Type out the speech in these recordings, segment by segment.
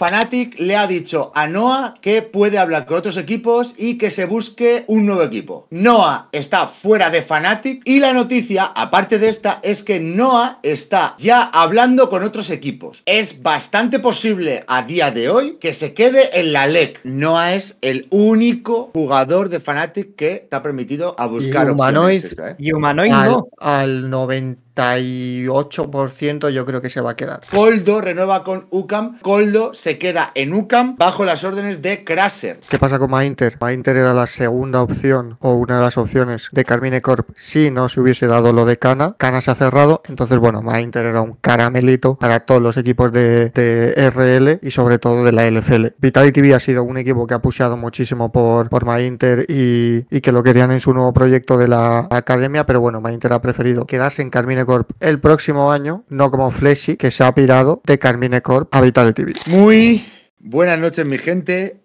Fanatic le ha dicho a Noah que puede hablar con otros equipos y que se busque un nuevo equipo. Noah está fuera de Fanatic y la noticia, aparte de esta, es que Noah está ya hablando con otros equipos. Es bastante posible a día de hoy que se quede en la LEC. Noah es el único jugador de Fanatic que está permitido a buscar y Humanoid, ¿eh? y humanoid no. al 90 98% yo creo que se va a quedar. Coldo renueva con UCAM. Coldo se queda en UCAM bajo las órdenes de Kraser. ¿Qué pasa con Mainter? Mainter era la segunda opción o una de las opciones de Carmine Corp si no se hubiese dado lo de Cana. Cana se ha cerrado, entonces bueno, Mainter era un caramelito para todos los equipos de, RL y sobre todo de la LFL. Vitality B ha sido un equipo que ha pusheado muchísimo por, por Mainter y, que lo querían en su nuevo proyecto de la academia, pero bueno, Mainter ha preferido quedarse en Carmine Corp el próximo año, no como Fleshy, que se ha pirado de Carmine Corp a Vital TV. Muy buenas noches, mi gente.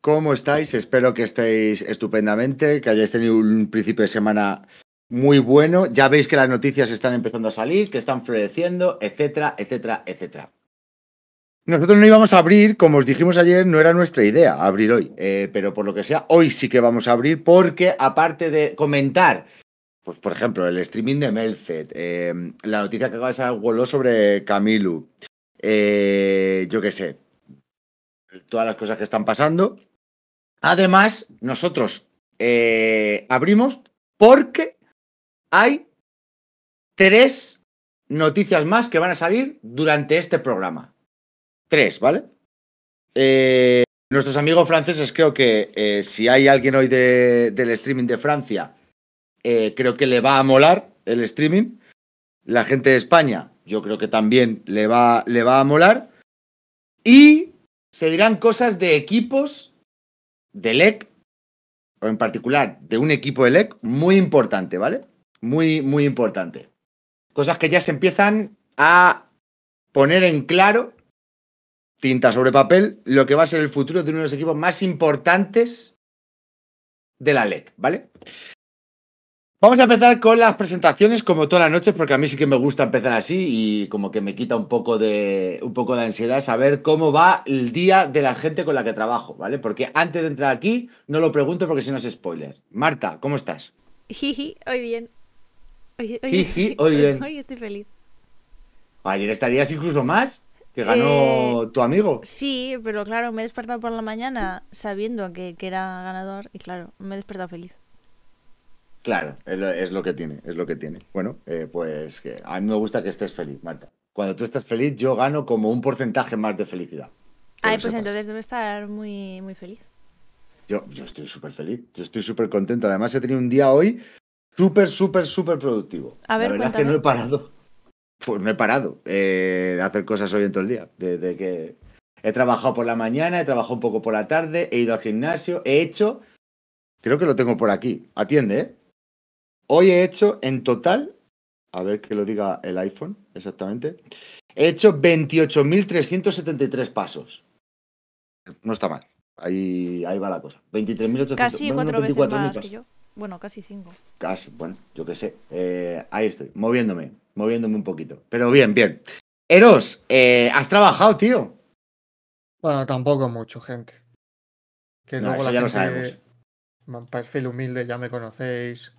¿Cómo estáis? Espero que estéis estupendamente, que hayáis tenido un principio de semana muy bueno. Ya veis que las noticias están empezando a salir, que están floreciendo, etcétera, etcétera, etcétera. Nosotros no íbamos a abrir, como os dijimos ayer, no era nuestra idea abrir hoy, eh, pero por lo que sea, hoy sí que vamos a abrir porque aparte de comentar pues, por ejemplo, el streaming de Melfet, eh, la noticia que acaba de salir sobre Camilo, eh, yo qué sé, todas las cosas que están pasando. Además, nosotros eh, abrimos porque hay tres noticias más que van a salir durante este programa. Tres, ¿vale? nuestros amigos franceses, creo que si hay alguien hoy del streaming de Francia, eh, creo que le va a molar el streaming. La gente de España, yo creo que también le va, le va a molar. Y se dirán cosas de equipos de LEC, o en particular de un equipo de LEC, muy importante, ¿vale? Muy, muy importante. Cosas que ya se empiezan a poner en claro, tinta sobre papel, lo que va a ser el futuro de uno de los equipos más importantes de la LEC, ¿vale? Vamos a empezar con las presentaciones como toda las noches, porque a mí sí que me gusta empezar así y como que me quita un poco de un poco de ansiedad saber cómo va el día de la gente con la que trabajo, ¿vale? Porque antes de entrar aquí no lo pregunto porque si no es spoiler. Marta, ¿cómo estás? Jiji, hoy bien. Hoy, bien. Hoy estoy feliz. Ayer estarías incluso más que ganó eh, tu amigo. Sí, pero claro, me he despertado por la mañana sabiendo que, que era ganador y claro, me he despertado feliz. Claro, es lo que tiene, es lo que tiene. Bueno, eh, pues que a mí me gusta que estés feliz, Marta. Cuando tú estás feliz, yo gano como un porcentaje más de felicidad. Ay, pues entonces debe estar muy, muy feliz. Yo, yo estoy súper feliz, yo estoy súper contento. Además, he tenido un día hoy súper, súper, súper productivo. A ver, La verdad es que no he parado. Pues no he parado eh, de hacer cosas hoy en todo el día. que he trabajado por la mañana, he trabajado un poco por la tarde, he ido al gimnasio, he hecho. Creo que lo tengo por aquí. Atiende, ¿eh? Hoy he hecho en total, a ver que lo diga el iPhone exactamente, he hecho 28.373 pasos. No está mal. Ahí, ahí va la cosa. 23.800. Casi cuatro veces más que yo. Bueno, casi cinco. Casi, bueno, yo qué sé. Eh, ahí estoy, moviéndome, moviéndome un poquito. Pero bien, bien. Eros, eh, has trabajado, tío. Bueno, tampoco mucho, gente. Que no, luego la ya lo sabemos. Perfil humilde, ya me conocéis.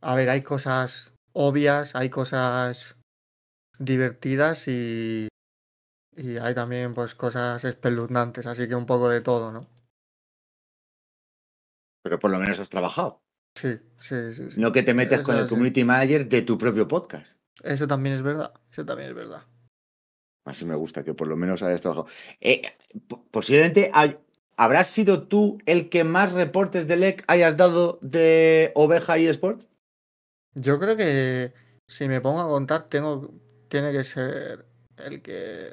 A ver, hay cosas obvias, hay cosas divertidas y, y hay también pues cosas espeluznantes, así que un poco de todo, ¿no? Pero por lo menos has trabajado. Sí, sí, sí. No que te metas con el community manager de tu propio podcast. Eso también es verdad, eso también es verdad. Así me gusta que por lo menos hayas trabajado. Eh, posiblemente hay, habrás sido tú el que más reportes de LEC hayas dado de Oveja y Sports. Yo creo que si me pongo a contar, tengo, tiene que ser el que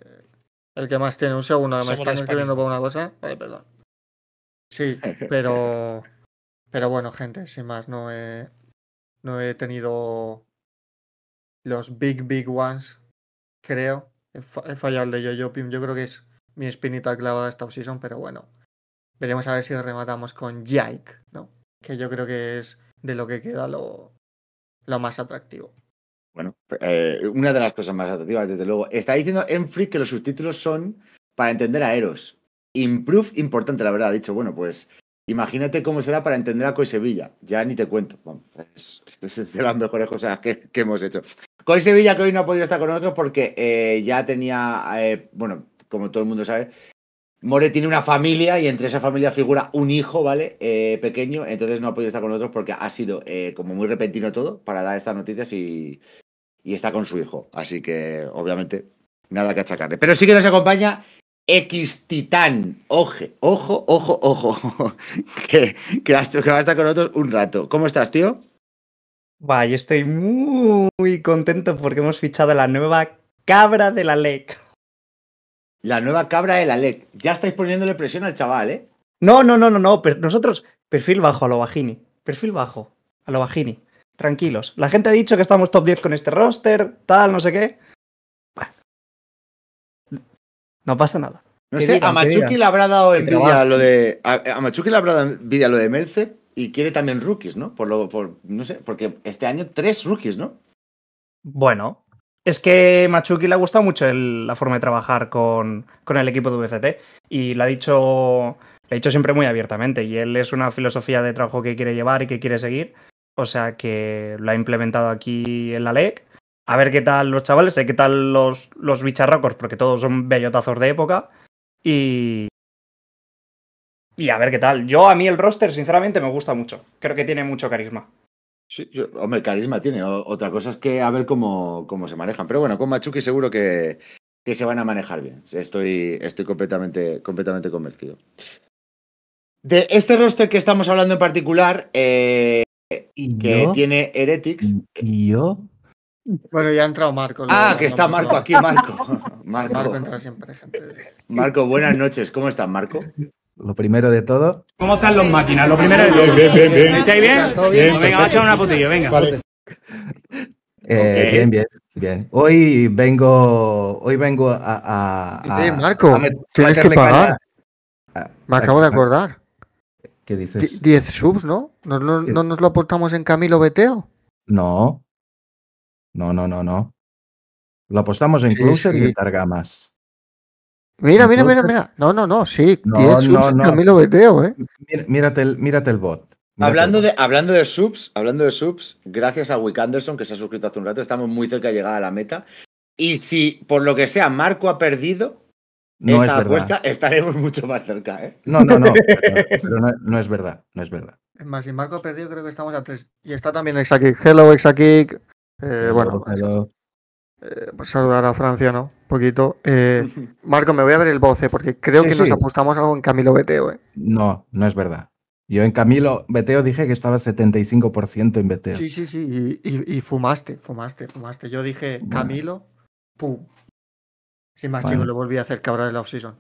el que más tiene. Un segundo, me están escribiendo por una cosa. perdón. Sí, pero. Pero bueno, gente, sin más, no he, no he tenido los big, big ones, creo. He, fallado el de Yo-Yo Pim, yo creo que es mi espinita clavada esta season, pero bueno. Veremos a ver si rematamos con Jake, ¿no? Que yo creo que es de lo que queda lo, lo más atractivo. Bueno, eh, una de las cosas más atractivas, desde luego. Está diciendo Enfric que los subtítulos son para entender a Eros. Improve importante, la verdad. Ha dicho, bueno, pues imagínate cómo será para entender a Coy Sevilla. Ya ni te cuento. es, es, de las mejores cosas que, hemos hecho. Coy Sevilla, que hoy no ha podido estar con nosotros porque eh, ya tenía, eh, bueno, como todo el mundo sabe, More tiene una familia y entre esa familia figura un hijo, ¿vale? Eh, pequeño, entonces no ha podido estar con otros porque ha sido eh, como muy repentino todo para dar estas noticias y, y está con su hijo. Así que, obviamente, nada que achacarle. Pero sí que nos acompaña X Titán. Oje, ojo, ojo, ojo. que, que, va a estar con nosotros un rato. ¿Cómo estás, tío? Vaya, estoy muy contento porque hemos fichado la nueva cabra de la LEC. La nueva cabra de la Alec. Ya estáis poniéndole presión al chaval, ¿eh? No, no, no, no, no. Nosotros, perfil bajo a lo Perfil bajo a lo Tranquilos. La gente ha dicho que estamos top 10 con este roster, tal, no sé qué. No pasa nada. No sé, a Machuki le habrá dado envidia lo de. A, habrá dado envidia lo de Melce y quiere también rookies, ¿no? Por lo, por, no sé, porque este año tres rookies, ¿no? Bueno, es que Machuki le ha gustado mucho la forma de trabajar con, el equipo de VCT y lo ha dicho, siempre muy abiertamente y él es una filosofía de trabajo que quiere llevar y que quiere seguir, o sea que lo ha implementado aquí en la LEC. A ver qué tal los chavales, qué tal los, los bicharracos, porque todos son bellotazos de época. Y, y a ver qué tal. Yo a mí el roster, sinceramente, me gusta mucho. Creo que tiene mucho carisma. Sí, yo, hombre, carisma tiene. otra cosa es que a ver cómo, cómo se manejan. Pero bueno, con Machuki seguro que, que se van a manejar bien. Estoy, estoy completamente, completamente convencido. De este roster que estamos hablando en particular, eh, que tiene Heretics. ¿Y yo? Bueno, ya ha entrado Marco. Ah, que está Marco aquí, Marco. Marco. entra siempre, gente. Marco, buenas noches. ¿Cómo estás, Marco? lo primero de todo. ¿Cómo están los máquinas? Lo primero de todo. Bien, bien, bien. ¿Estáis bien? bien? venga, va a echar una putilla, venga. Eh, bien, bien, bien. Hoy vengo, hoy vengo a. Eh, Marco, tienes que pagar. Me acabo de acordar. ¿Qué dices? 10 subs, ¿no? ¿No, nos lo apostamos en Camilo Beteo? No. No, no, no, no. Lo apostamos en sí, y Targamas. Mira, mira, mira, mira. No, no, no, sí. No, subs, lo veteo, ¿eh? Mírate el, mírate el bot. hablando, De, hablando de subs, hablando de subs, gracias a Wick Anderson, que se ha suscrito hace un rato, estamos muy cerca de llegar a la meta. Y si por lo que sea Marco ha perdido esa apuesta, estaremos mucho más cerca, ¿eh? No, no, no. Pero, no, es verdad, no es verdad. Es más, si Marco ha perdido, creo que estamos a tres. Y está también Exakick. Hello, Exakick. Eh, bueno, hello. Eh, pues saludar a Francia, ¿no? Un poquito. Eh, Marco, me voy a ver el voce porque creo que nos apostamos algo en Camilo Beteo, ¿eh? No, no es verdad. Yo en Camilo Beteo dije que estaba 75% en Beteo. Sí, sí, sí. Y, fumaste, fumaste, fumaste. Yo dije Camilo, pum. Sin más, lo volví a hacer cabra de la season.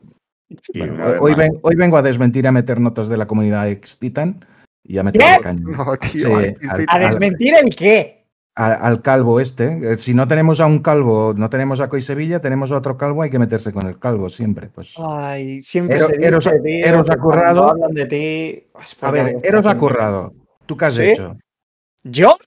hoy, vengo a desmentir a meter notas de la comunidad ex Titan y a meter ¿Qué? a, desmentir en qué? al calvo este. Eh, si no tenemos a un calvo, no tenemos a Coy Sevilla, tenemos a otro calvo, hay que meterse con el calvo siempre. Pues. Ay, siempre Eros, Eros acurrado. Hablan de ti. A ver, Eros acurrado. ¿Tú qué has hecho? ¿Yo?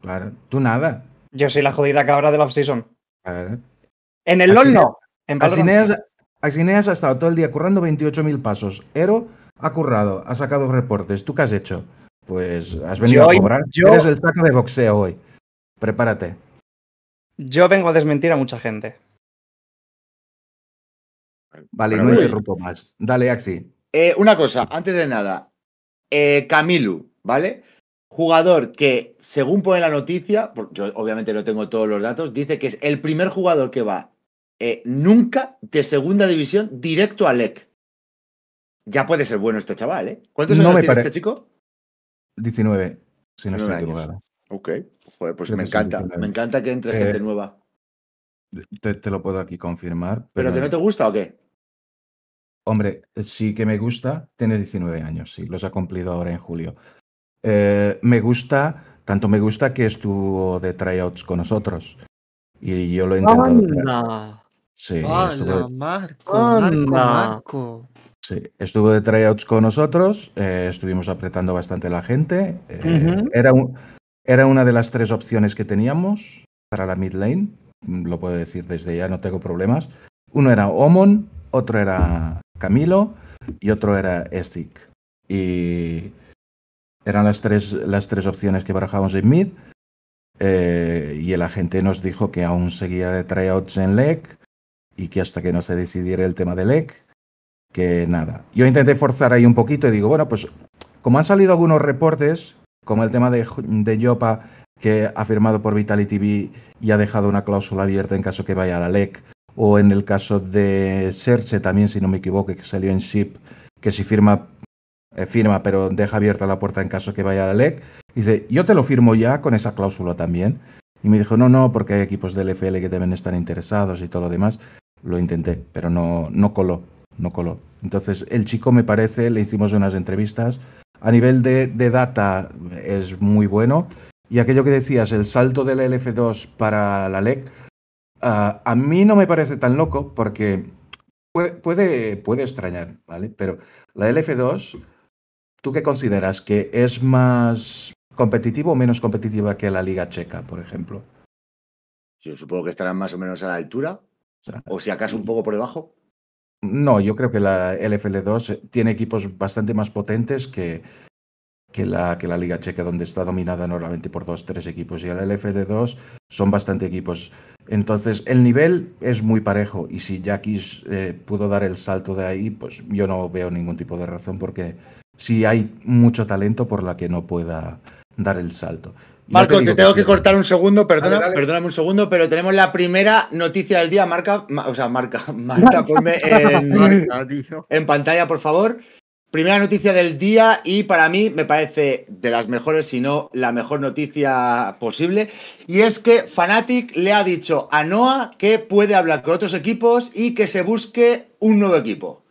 Claro, tú nada. Yo soy la jodida cabra de la off-season. En el LOL no. En ha estado todo el día currando 28.000 pasos. Ero ha currado, ha sacado reportes. ¿Tú qué has hecho? Pues has venido a cobrar. Eres el saco de boxeo hoy. Prepárate. Yo vengo a desmentir a mucha gente. Vale, no interrumpo más. Dale, Axi. Eh, una cosa, antes de nada. Camilo eh, Camilu, ¿vale? Jugador que, según pone la noticia, yo obviamente no tengo todos los datos, dice que es el primer jugador que va eh, nunca de segunda división directo a LEC. Ya puede ser bueno este chaval, ¿eh? ¿Cuántos años tiene este chico? 19, si no estoy equivocado. Ok, Joder, pues me encanta, me encanta que entre gente eh, nueva. Te, lo puedo aquí confirmar. Pero... que no te gusta o qué? Hombre, eh, sí que me gusta, tiene 19 años, sí, los ha cumplido ahora en julio. Eh, me gusta, tanto me gusta que estuvo de tryouts con nosotros. Y yo lo he intentado. ¡Anda! Sí, Marco, Marco, Marco estuvo de tryouts con nosotros, eh, estuvimos apretando bastante la gente. Eh, era, era una de las tres opciones que teníamos para la mid lane, lo puedo decir desde ya, no tengo problemas. Uno era Omon, otro era Camilo y otro era Estic. Y eran las tres, las tres opciones que barajamos en mid. Eh, y el agente nos dijo que aún seguía de tryouts en LEC y que hasta que no se decidiera el tema de LEC, que nada. Yo intenté forzar ahí un poquito y digo, bueno, pues como han salido algunos reportes, como el tema de, de Yopa, que ha firmado por Vitality TV y ha dejado una cláusula abierta en caso que vaya a la LEC, o en el caso de Serche también, si no me equivoco, que salió en SHIP, que si firma, eh, firma, pero deja abierta la puerta en caso que vaya a la LEC, dice, yo te lo firmo ya con esa cláusula también. Y me dijo, no, no, porque hay equipos del FL e que deben estar interesados y todo lo demás. Lo intenté, pero no, no coló no coló. Entonces, el chico me parece, le hicimos unas entrevistas, a nivel de, data es muy bueno. Y aquello que decías, el salto de la LF2 para la LEC, ah, a mí no me parece tan loco porque puede, puede, extrañar, ¿vale? Pero la LF2, ¿tú qué consideras? ¿Que es más competitivo o menos competitiva que la Liga Checa, por ejemplo? Yo supongo que estarán más o menos a la altura, o si acaso un poco por debajo. No, yo creo que la LFL2 tiene equipos bastante más potentes que, que, la, que la Liga Checa, donde está dominada normalmente por dos, tres equipos. Y la LFL2 son bastante equipos. Entonces, el nivel es muy parejo. Y si Jackis eh, pudo dar el salto de ahí, pues yo no veo ningún tipo de razón, porque si hay mucho talento por la que no pueda dar el salto. Marco, te, tengo que cortar un segundo, perdona, perdóname un segundo, pero tenemos la primera noticia del día, marca, o sea, marca, marca, ponme en, pantalla, por favor. Primera noticia del día y para mí me parece de las mejores, si no la mejor noticia posible. Y es que Fnatic le ha dicho a Noah que puede hablar con otros equipos y que se busque un nuevo equipo.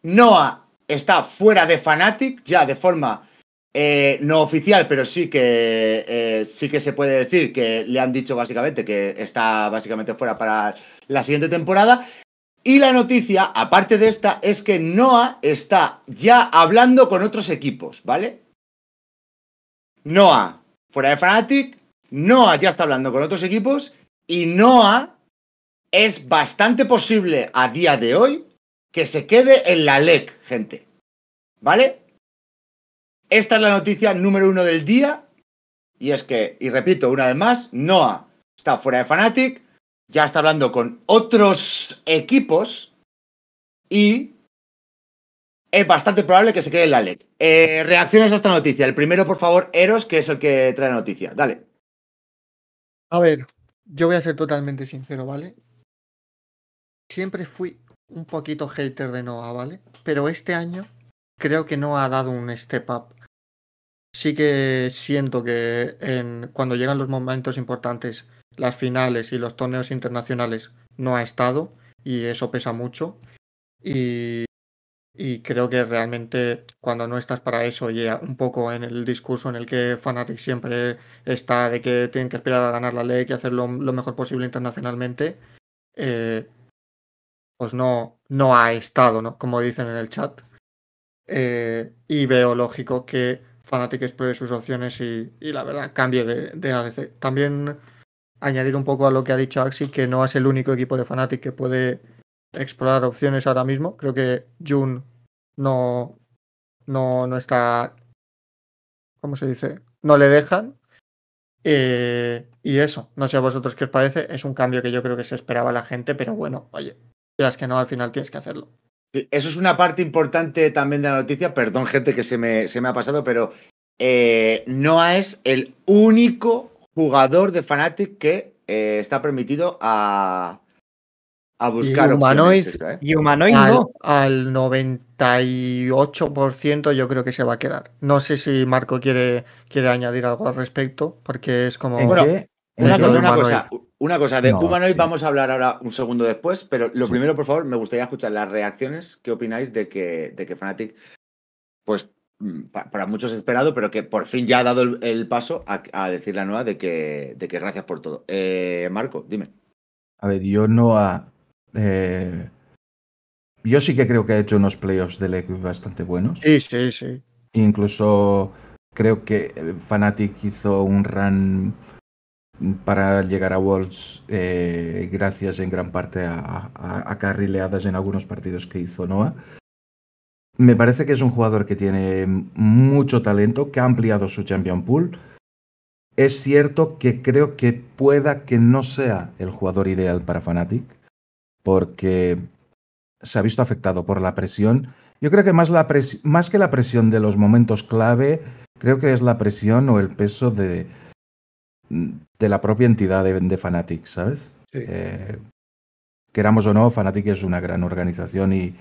Noah está fuera de Fnatic, ya de forma eh, no oficial, pero sí que eh, sí que se puede decir que le han dicho básicamente que está básicamente fuera para la siguiente temporada. Y la noticia, aparte de esta, es que Noah está ya hablando con otros equipos, ¿vale? Noah, fuera de Fanatic, Noah ya está hablando con otros equipos y Noah es bastante posible a día de hoy que se quede en la LEC, gente. ¿Vale? Esta es la noticia número uno del día. Y es que, y repito una vez más, Noah está fuera de Fnatic, ya está hablando con otros equipos y es bastante probable que se quede en la LEC. Eh, reacciones a esta noticia. El primero, por favor, Eros, que es el que trae la noticia. Dale. A ver, yo voy a ser totalmente sincero, ¿vale? Siempre fui un poquito hater de Noah, ¿vale? Pero este año creo que Noah ha dado un step up sí que siento que en, cuando llegan los momentos importantes, las finales y los torneos internacionales, no ha estado y eso pesa mucho. Y, creo que realmente cuando no estás para eso y un poco en el discurso en el que Fanatic siempre está de que tienen que esperar a ganar la ley, y hacer lo mejor posible internacionalmente, eh, pues no, no ha estado, ¿no? Como dicen en el chat. Eh, y veo lógico que Fanatic explore sus opciones y, y la verdad cambie de, ADC. También añadir un poco a lo que ha dicho Axi, que no es el único equipo de Fanatic que puede explorar opciones ahora mismo. Creo que Jun no, no, no está. ¿Cómo se dice? No le dejan. Eh, y eso, no sé a vosotros qué os parece. Es un cambio que yo creo que se esperaba la gente, pero bueno, oye, las que no, al final tienes que hacerlo. Eh, eso es una parte importante también de la noticia. Perdón, gente, que se me, se me ha pasado, pero eh, Noah es el único jugador de Fanatic que eh, está permitido a, a buscar y y humanoid al, no. 98% yo creo que se va a quedar. No sé si Marco quiere, quiere añadir algo al respecto, porque es como... Bueno, una cosa, una cosa, de no, Humanoid vamos a hablar ahora un segundo después, pero lo primero, por favor, me gustaría escuchar las reacciones. ¿Qué opináis de que, de que Fnatic, pues mm, para muchos esperado, pero que por fin ya ha dado el, paso a, decir la nueva de que, de que gracias por todo? Eh, Marco, dime. A ver, yo no ha, eh, yo sí que creo que ha hecho unos playoffs del equipo bastante buenos. Sí, sí, sí. Incluso creo que eh, Fnatic hizo un run para llegar a Wolves eh, gracias en gran parte a, carrileadas en algunos partidos que hizo Noah. Me parece que es un jugador que tiene mucho talento, que ha ampliado su champion pool. Es cierto que creo que pueda que no sea el jugador ideal para Fnatic, porque se ha visto afectado por la presión. Yo creo que más, la más que la presión de los momentos clave, creo que es la presión o el peso de, de la propia entidad de, de Fanatic, ¿sabes? Eh, queramos o no, Fanatic es una gran organización y,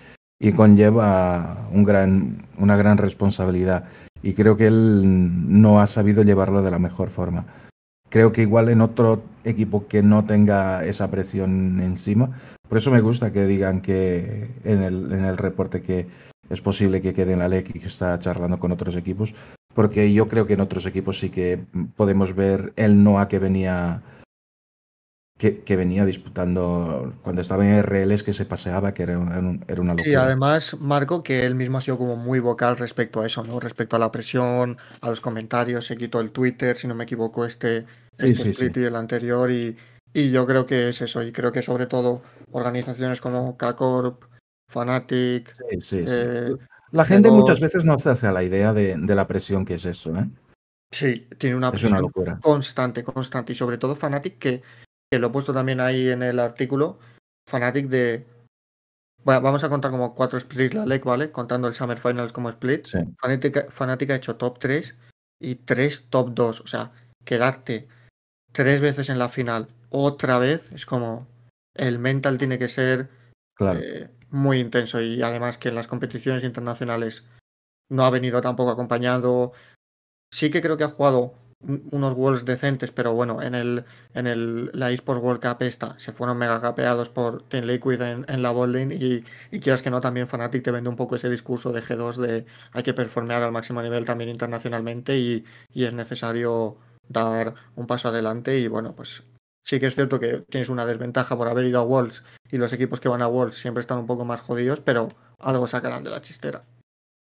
conlleva un gran, una gran responsabilidad. Y creo que él no ha sabido llevarlo de la mejor forma. Creo que igual en otro equipo que no tenga esa presión encima. Por eso me gusta que digan que en el, en el reporte que es posible que quede en la LEC y que está charlando con otros equipos, porque yo creo que en otros equipos sí que podemos ver el Noah que venía que, venía disputando cuando estaba en RLs que se paseaba, que era, una locura. Y además, Marco, que él mismo ha sido como muy vocal respecto a eso, ¿no? Respecto a la presión, a los comentarios, se quitó el Twitter, si no me equivoco, este, este y el anterior, y, yo creo que es eso, y creo que sobre todo organizaciones como K-Corp, Fanatic, eh, la gente muchas veces no se hace a la idea de, la presión que es eso, ¿eh? Sí, tiene una presión constante, constante. Y sobre todo Fanatic, que, lo he puesto también ahí en el artículo, Fanatic de... Bueno, vamos a contar como cuatro splits la LEC, ¿vale? Contando el Summer Finals como split. Fnatic Fanatic, ha hecho top 3 y 3 top 2. O sea, quedarte tres veces en la final otra vez es como el mental tiene que ser claro. Eh, muy intenso y además que en las competiciones internacionales no ha venido tampoco acompañado. Sí que creo que ha jugado unos Worlds decentes, pero bueno, en el en el, la eSports World Cup esta se fueron mega capeados por Team Liquid en, la bowling y, quieras que no, también Fnatic te vende un poco ese discurso de G2 de hay que performear al máximo nivel también internacionalmente y, y es necesario dar un paso adelante y bueno, pues Sí que es cierto que tienes una desventaja por haber ido a Worlds y los equipos que van a Worlds siempre están un poco más jodidos, pero algo sacarán de la chistera.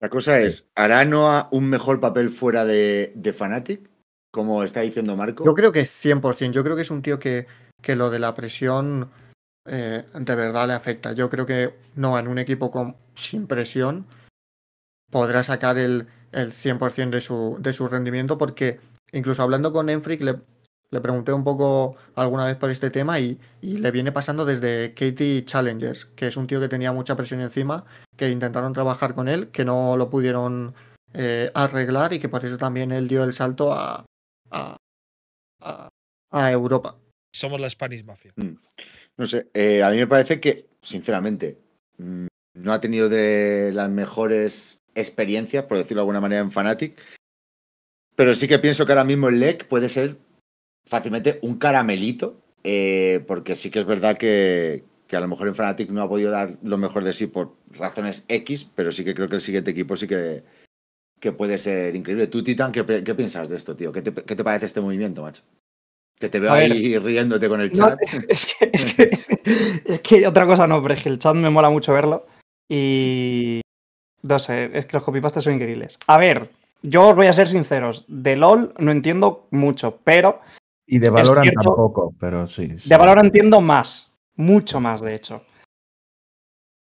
La cosa es, ¿hará Noah un mejor papel fuera de, de Fanatic? Como está diciendo Marco. Yo creo que 100%. Yo creo que es un tío que, que lo de la presión eh, de verdad le afecta. Yo creo que Noah en un equipo con, sin presión podrá sacar el, 100% de su, de su rendimiento porque incluso hablando con Enfric le, le pregunté un poco alguna vez por este tema y, le viene pasando desde Katie Challengers, que es un tío que tenía mucha presión encima, que intentaron trabajar con él, que no lo pudieron eh, arreglar y que por eso también él dio el salto a, a, a, Europa. Somos la Spanish Mafia. Mm. No sé, eh, a mí me parece que, sinceramente, mm, no ha tenido de las mejores experiencias, por decirlo de alguna manera, en Fnatic Pero sí que pienso que ahora mismo el LEC puede ser fácilmente un caramelito, eh, porque sí que es verdad que, a lo mejor en Fnatic no ha podido dar lo mejor de sí por razones X, pero sí que creo que el siguiente equipo sí que, que puede ser increíble. Tú, Titan, ¿qué, piensas de esto, tío? ¿Qué te, parece este movimiento, macho? Que te veo ahí riéndote con el chat. es, que, es, que, otra cosa no, pero que el chat me mola mucho verlo. Y. No sé, es que los copypastes son increíbles. A ver, yo os voy a ser sinceros. De LOL no entiendo mucho, pero y de Valorant tampoco, pero sí, De Valorant entiendo más, mucho más, de hecho.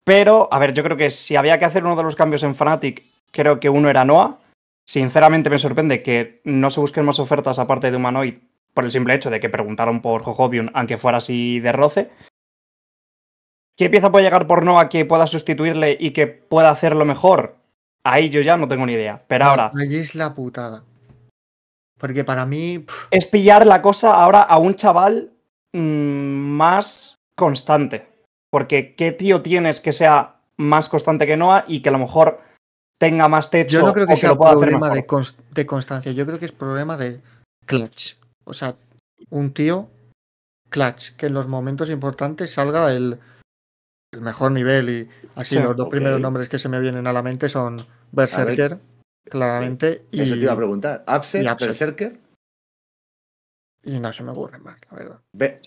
Pero, a ver, yo creo que si había que hacer uno de los cambios en Fnatic, creo que uno era Noah. Sinceramente me sorprende que no se busquen más ofertas aparte de Humanoid por el simple hecho de que preguntaron por Jojobion, aunque fuera así de roce. ¿Qué pieza puede llegar por Noah que pueda sustituirle y que pueda hacerlo mejor? Ahí yo ya no tengo ni idea. Pero ahora. Allí es la putada. Porque para mí. Es pillar la cosa ahora a un chaval mm, más constante. Porque ¿qué tío tienes que sea más constante que Noah y que a lo mejor tenga más techo? Yo no creo que, sea problema de, constancia, yo creo que es problema de clutch. O sea, un tío clutch, que en los momentos importantes salga el, mejor nivel. Y así los dos primeros nombres que se me vienen a la mente son Berserker claramente. eso y, te iba a preguntar. ¿Upset, y Berserker? Y no se me ocurre más, la verdad.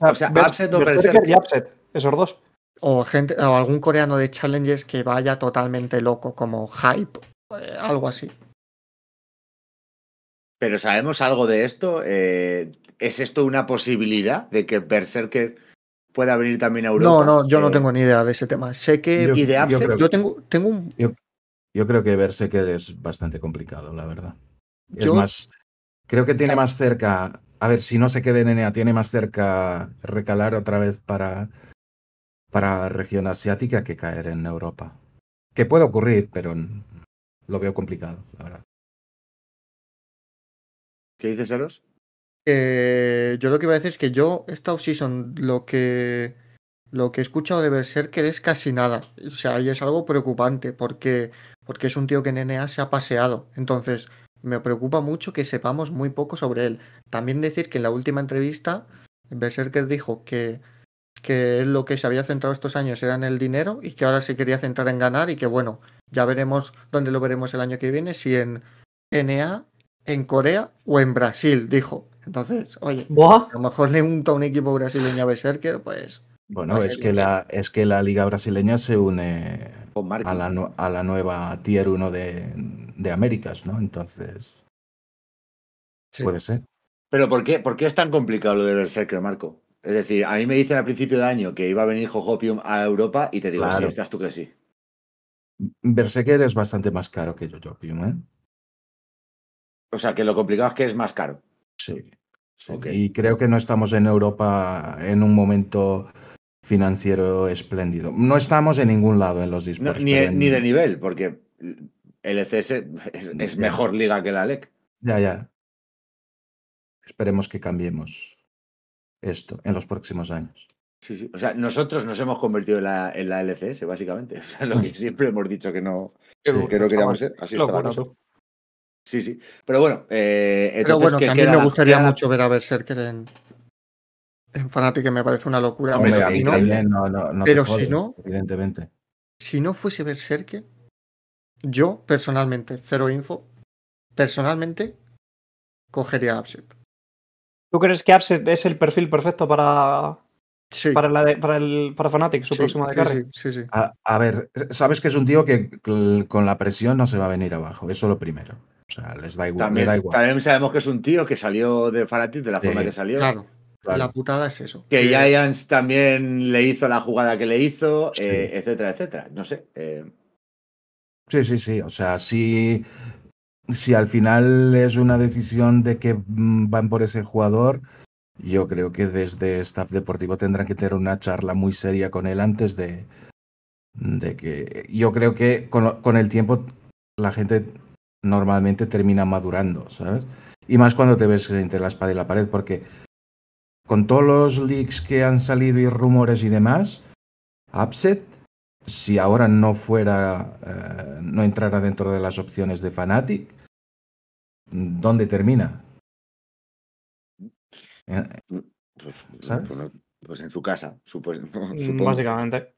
o sea, o berserker, esos dos. O, gente, o algún coreano de challenges que vaya totalmente loco, como hype, eh, algo así. Pero sabemos algo de esto. Eh, ¿Es esto una posibilidad de que Berserker pueda venir también a Europa? No, no, yo no eh, tengo ni idea de ese tema. Sé que. Yo, ¿Y de Abset? Yo, tengo, tengo un, yo creo que Berserker es bastante complicado, la verdad. Es más, creo que tiene más cerca, a ver, si no se quede en ENEA, tiene más cerca recalar otra vez para, para región asiática que caer en Europa. Que puede ocurrir, pero lo veo complicado, la verdad. ¿Qué dices, Aros? yo lo que iba a decir es que yo esta off-season lo que, lo que he escuchado de que es casi nada. O sea, y es algo preocupante porque porque es un tío que en NA se ha paseado. Entonces, me preocupa mucho que sepamos muy poco sobre él. También decir que en la última entrevista, Berserker dijo que, que lo que se había centrado estos años era en el dinero y que ahora se quería centrar en ganar y que bueno, ya veremos dónde lo veremos el año que viene, si en NA, en Corea o en Brasil, dijo. Entonces, oye, a lo mejor le unta un equipo brasileño a Berserker, pues... Bueno, es que, la, es que la liga brasileña se une a la, a la, nueva Tier 1 de, Américas, ¿no? Entonces. Puede ser. Pero ¿por qué, ¿por qué es tan complicado lo de Berserker, Marco? Es decir, a mí me dicen al principio de año que iba a venir Jojopium a Europa y te digo, claro. estás tú que sí. Berserker es bastante más caro que Jojopium, ¿eh? O sea, que lo complicado es que es más caro. Sí. Y creo que no estamos en Europa en un momento financiero espléndido. No estamos en ningún lado en los disparos. ni, e, de nivel, porque LCS e es, mejor liga que la LEC. Ya, ya. Esperemos que cambiemos esto en los próximos años. Sí, sí. O sea, nosotros nos hemos convertido en la, LCS, básicamente. lo que siempre hemos dicho que no, que no queríamos ser. Así está Sí, sí. Pero bueno, eh, entonces, Pero también me gustaría mucho ver a Berserker en, en Fanatic me parece una locura. pero, si no, no, pero si no, Si no fuese Berserker, yo personalmente, cero info, personalmente cogería Upset. ¿Tú crees que Upset es el perfil perfecto para, sí. para, el, para Fanatic, su próxima de carry a, ver, sabes que es un tío que con la presión no se va a venir abajo, eso lo primero. O sea, les da igual. También, sabemos que es un tío que salió de Fanatic de la forma que salió. Claro. La putada es eso. Que, Giants también le hizo la jugada que le hizo, eh, etcétera, etcétera. No sé. Eh. Sí, sí, sí. O sea, si, si al final es una decisión de que mm, van por ese jugador, yo creo que desde staff deportivo tendrán que tener una charla muy seria con él antes de, de que yo creo que con, con, el tiempo la gente normalmente termina madurando, ¿sabes? Y más cuando te ves entre la espada y la pared, porque con todos los leaks que han salido y rumores y demás, Upset, si ahora no fuera, eh, no entrara dentro de las opciones de Fanatic, ¿dónde termina? Pues, pues, pues, en su casa, supongo.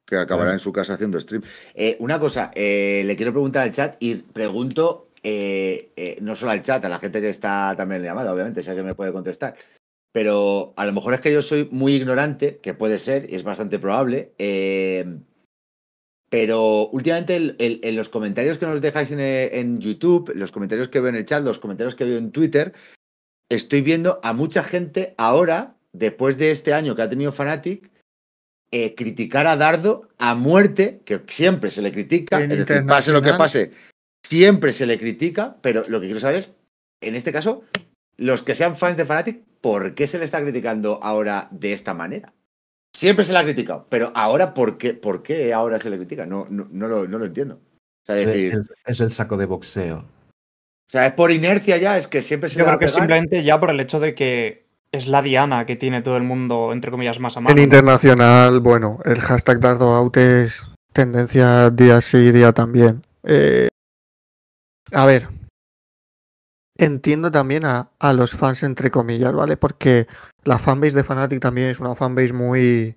Que acabará en su casa haciendo stream. Eh, una cosa, eh, le quiero preguntar al chat y pregunto no solo al chat, a la gente que está también llamada, obviamente, si alguien me puede contestar pero a lo mejor es que yo soy muy ignorante, que puede ser, y es bastante probable. Eh, pero últimamente en los comentarios que nos dejáis eh, en, YouTube, los comentarios que veo en el chat, los comentarios que veo en Twitter, estoy viendo a mucha gente ahora, después de este año que ha tenido Fanatic, eh, criticar a Dardo a muerte, que siempre se le critica, pase lo que pase, siempre se le critica, pero lo que quiero saber es, en este caso, los que sean fans de Fanatic, ¿por qué se le está criticando ahora de esta manera? Siempre se la ha criticado, pero ahora, ¿por qué, por qué ahora se le critica? No, no, lo, entiendo. es, el, saco de boxeo. O sea, es por inercia ya, es que siempre se Yo creo que simplemente ya por el hecho de que es la diana que tiene todo el mundo, entre comillas, más a mano. En internacional, bueno, el hashtag Dardo Out es tendencia día sí, día también. Eh, a ver, entiendo también a, a, los fans, entre comillas, ¿vale? Porque la fanbase de Fnatic también es una fanbase muy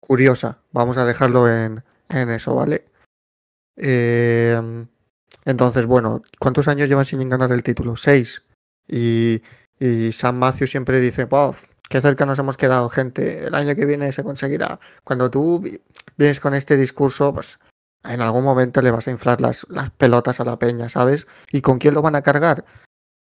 curiosa. Vamos a dejarlo en, en eso, ¿vale? Em, entonces, bueno, ¿cuántos años llevan sin ganar el título? Seis. Y, y Sam Matthew siempre dice, puff, qué cerca nos hemos quedado, gente. El año que viene se conseguirá. Cuando tú vienes con este discurso, pues en algún momento le vas a inflar las, las, pelotas a la peña, ¿sabes? ¿Y con quién lo van a cargar?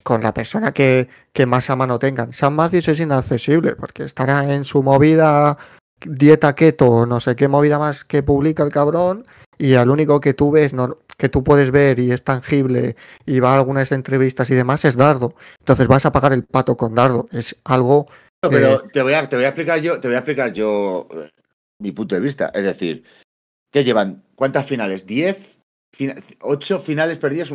Con la persona que, que más a mano tengan. San Macis es inaccesible porque estará en su movida dieta keto no sé qué movida más que publica el cabrón y al único que tú ves, no, que tú puedes ver y es tangible y va a algunas entrevistas y demás es Dardo. Entonces vas a pagar el pato con Dardo. Es algo... pero te, voy a, te voy a explicar yo, te voy a explicar yo eh, mi punto de vista. Es decir, ¿Qué llevan? ¿Cuántas finales? ¿Diez? ¿Ocho finales perdidas?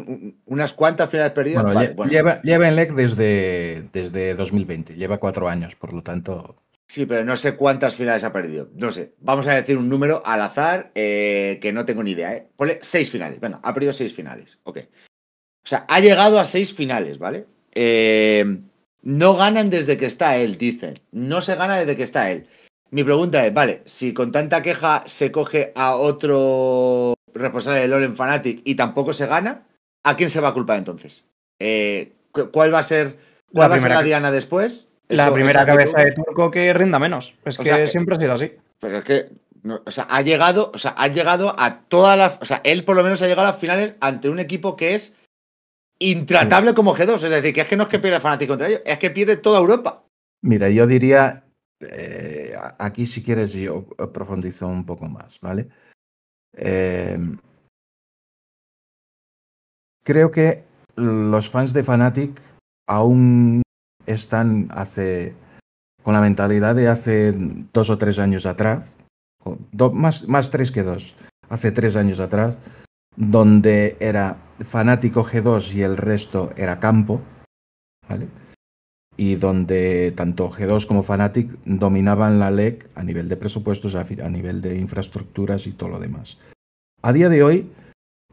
¿Unas cuantas finales perdidas? Lleva, en LEC desde, desde 2020, lleva cuatro años, por lo tanto. Sí, pero no sé cuántas finales ha perdido. No sé. Vamos a decir un número al azar eh, que no tengo ni idea. ¿eh? Ponle seis finales. Bueno, ha perdido seis finales. Ok. O sea, ha llegado a seis finales, ¿vale? Eh, no ganan desde que está él, dicen. No se gana desde que está él. Mi pregunta es, vale, si con tanta queja se coge a otro responsable de LOL en Fnatic y tampoco se gana, ¿a quién se va a culpar entonces? Eh, ¿Cuál va a ser, la, diana después? La primera cabeza de turco que rinda menos. Es que eh, siempre ha sido así. Pero es que, o sea, ha llegado, o sea, ha llegado a todas las, o sea, él por lo menos ha llegado a las finales ante un equipo que es intratable como G2. Es decir, que es que no es que pierda Fnatic contra ellos, es que pierde toda Europa. Mira, yo diría eh, aquí si quieres yo profundizo un poco más, ¿vale? Em, creo que los fans de Fnatic aún están hace, con la mentalidad de hace dos o tres años atrás, más, más tres que dos, hace tres años atrás, donde era fanático G2 y el resto era campo, ¿vale? y donde tanto G2 como Fanatic dominaban la LEC a nivel de presupuestos, a nivel de infraestructuras y todo lo demás. A día de hoy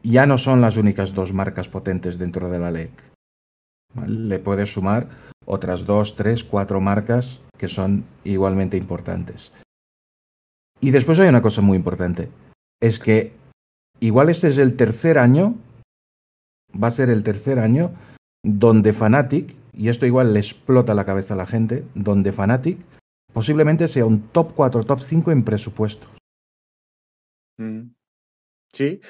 ya no son las únicas dos marcas potentes dentro de la LEC. Le puedes sumar otras dos, tres, cuatro marcas que son igualmente importantes. Y después hay una cosa muy importante. Es que igual este es el tercer año, va a ser el tercer año, donde Fnatic y esto igual le explota la cabeza a la gente, donde Fanatic posiblemente sea un top 4, top 5 en presupuestos. Mm. Sí,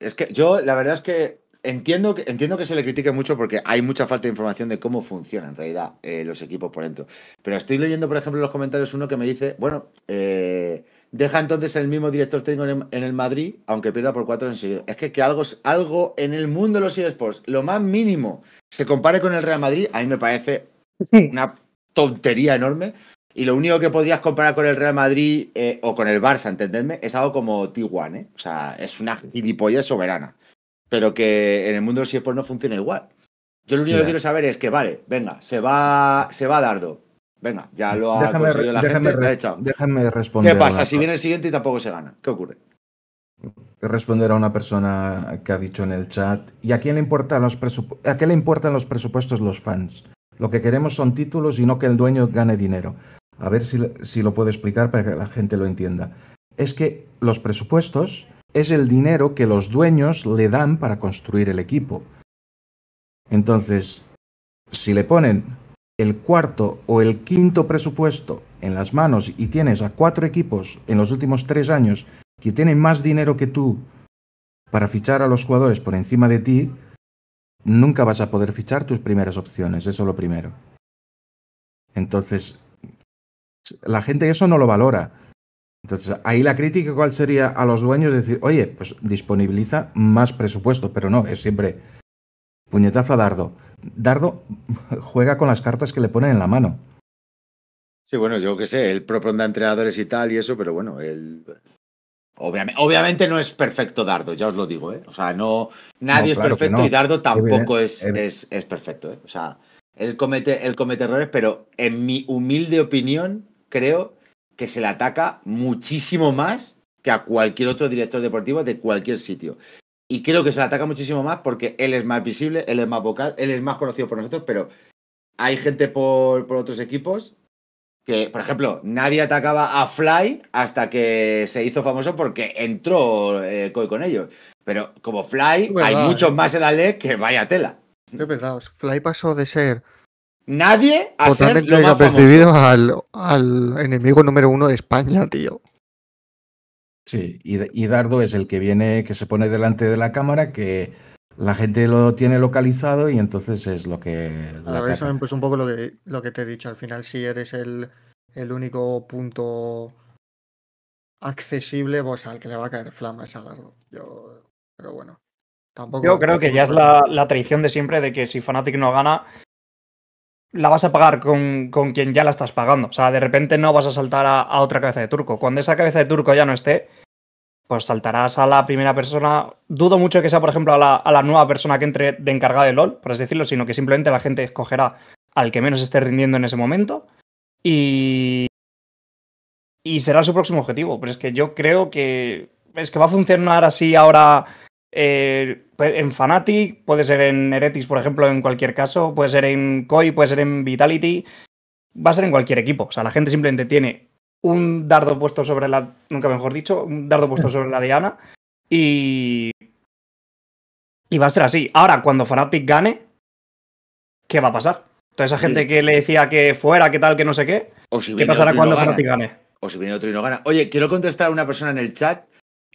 es que yo la verdad es que entiendo que, entiendo que se le critique mucho porque hay mucha falta de información de cómo funcionan en realidad eh, los equipos por dentro. Pero estoy leyendo, por ejemplo, en los comentarios uno que me dice, bueno, eh, Deja entonces el mismo director técnico en el, Madrid, aunque pierda por cuatro en seguido. Es que, que algo, algo en el mundo de los eSports, lo más mínimo, se compare con el Real Madrid, a mí me parece una tontería enorme. Y lo único que podrías comparar con el Real Madrid eh, o con el Barça, entendedme, es algo como T1, ¿eh? O sea, es una gilipollas soberana. Pero que en el mundo de los eSports no funciona igual. Yo lo único que quiero saber es que, vale, venga, se va, se va Dardo. Venga, ya lo ha déjame, la hecho. déjame responder. ¿Qué pasa si viene el siguiente y tampoco se gana? ¿Qué ocurre? Responder a una persona que ha dicho en el chat. ¿Y a quién le importan los, a qué le importan los presupuestos los fans? Lo que queremos son títulos y no que el dueño gane dinero. A ver si lo puedo explicar para que la gente lo entienda. Es que los presupuestos es el dinero que los dueños le dan para construir el equipo. Entonces, si le ponen el cuarto o el quinto presupuesto en las manos y tienes a cuatro equipos en los últimos tres años que tienen más dinero que tú para fichar a los jugadores por encima de ti, nunca vas a poder fichar tus primeras opciones, eso es lo primero. Entonces, la gente eso no lo valora. Entonces, ahí la crítica cuál sería a los dueños decir, oye, pues disponibiliza más presupuesto, pero no, es siempre Puñetazo a Dardo. Dardo juega con las cartas que le ponen en la mano. Sí, bueno, yo qué sé, él propone entrenadores y tal y eso, pero bueno, él. Obviamente, no es perfecto Dardo, ya os lo digo, ¿eh? O sea, no. Nadie es perfecto y Dardo tampoco es, es, perfecto, ¿eh? O sea, él comete, él comete errores, pero en mi humilde opinión, creo que se le ataca muchísimo más que a cualquier otro director deportivo de cualquier sitio. Y creo que se le ataca muchísimo más porque él es más visible, él es más vocal, él es más conocido por nosotros, pero hay gente por, otros equipos que, por ejemplo, nadie atacaba a Fly hasta que se hizo famoso porque entró eh, con ellos. Pero como Fly, hay eh. muchos más en la ley que vaya tela. Es verdad, Fly pasó de ser nadie a ser percibido al enemigo número uno de España, tío. Sí, y, Dardo es el que viene, que se pone delante de la cámara, que la gente lo tiene localizado y entonces es lo que... A eso pues, un poco lo que, lo que te he dicho. Al final, si eres el, único punto accesible, pues al que le va a caer flama es a Dardo. Yo, pero bueno. Tampoco, Yo creo que ya es la, traición de siempre de que si Fnatic no gana, la vas a pagar con, quien ya la estás pagando. O sea, de repente no vas a saltar a otra cabeza de turco. Cuando esa cabeza de turco ya no esté, pues saltarás a la primera persona. Dudo mucho que sea, por ejemplo, a la, nueva persona que entre de encargada de LOL, por así decirlo, sino que simplemente la gente escogerá al que menos esté rindiendo en ese momento y, y será su próximo objetivo. Pero es que yo creo que es que va a funcionar así ahora eh, en Fanatic, puede ser en Heretics, por ejemplo, en cualquier caso, puede ser en Koi, puede ser en Vitality, va a ser en cualquier equipo. O sea, la gente simplemente tiene un dardo puesto sobre la. Nunca mejor dicho, un dardo puesto sobre la Diana. Y. Y va a ser así. Ahora, cuando Fanatic gane, ¿qué va a pasar? Toda esa gente mm. que le decía que fuera, que tal, que no sé qué. ¿Qué pasará cuando gane? O si viene otro y no gana. Oye, quiero contestar a una persona en el chat.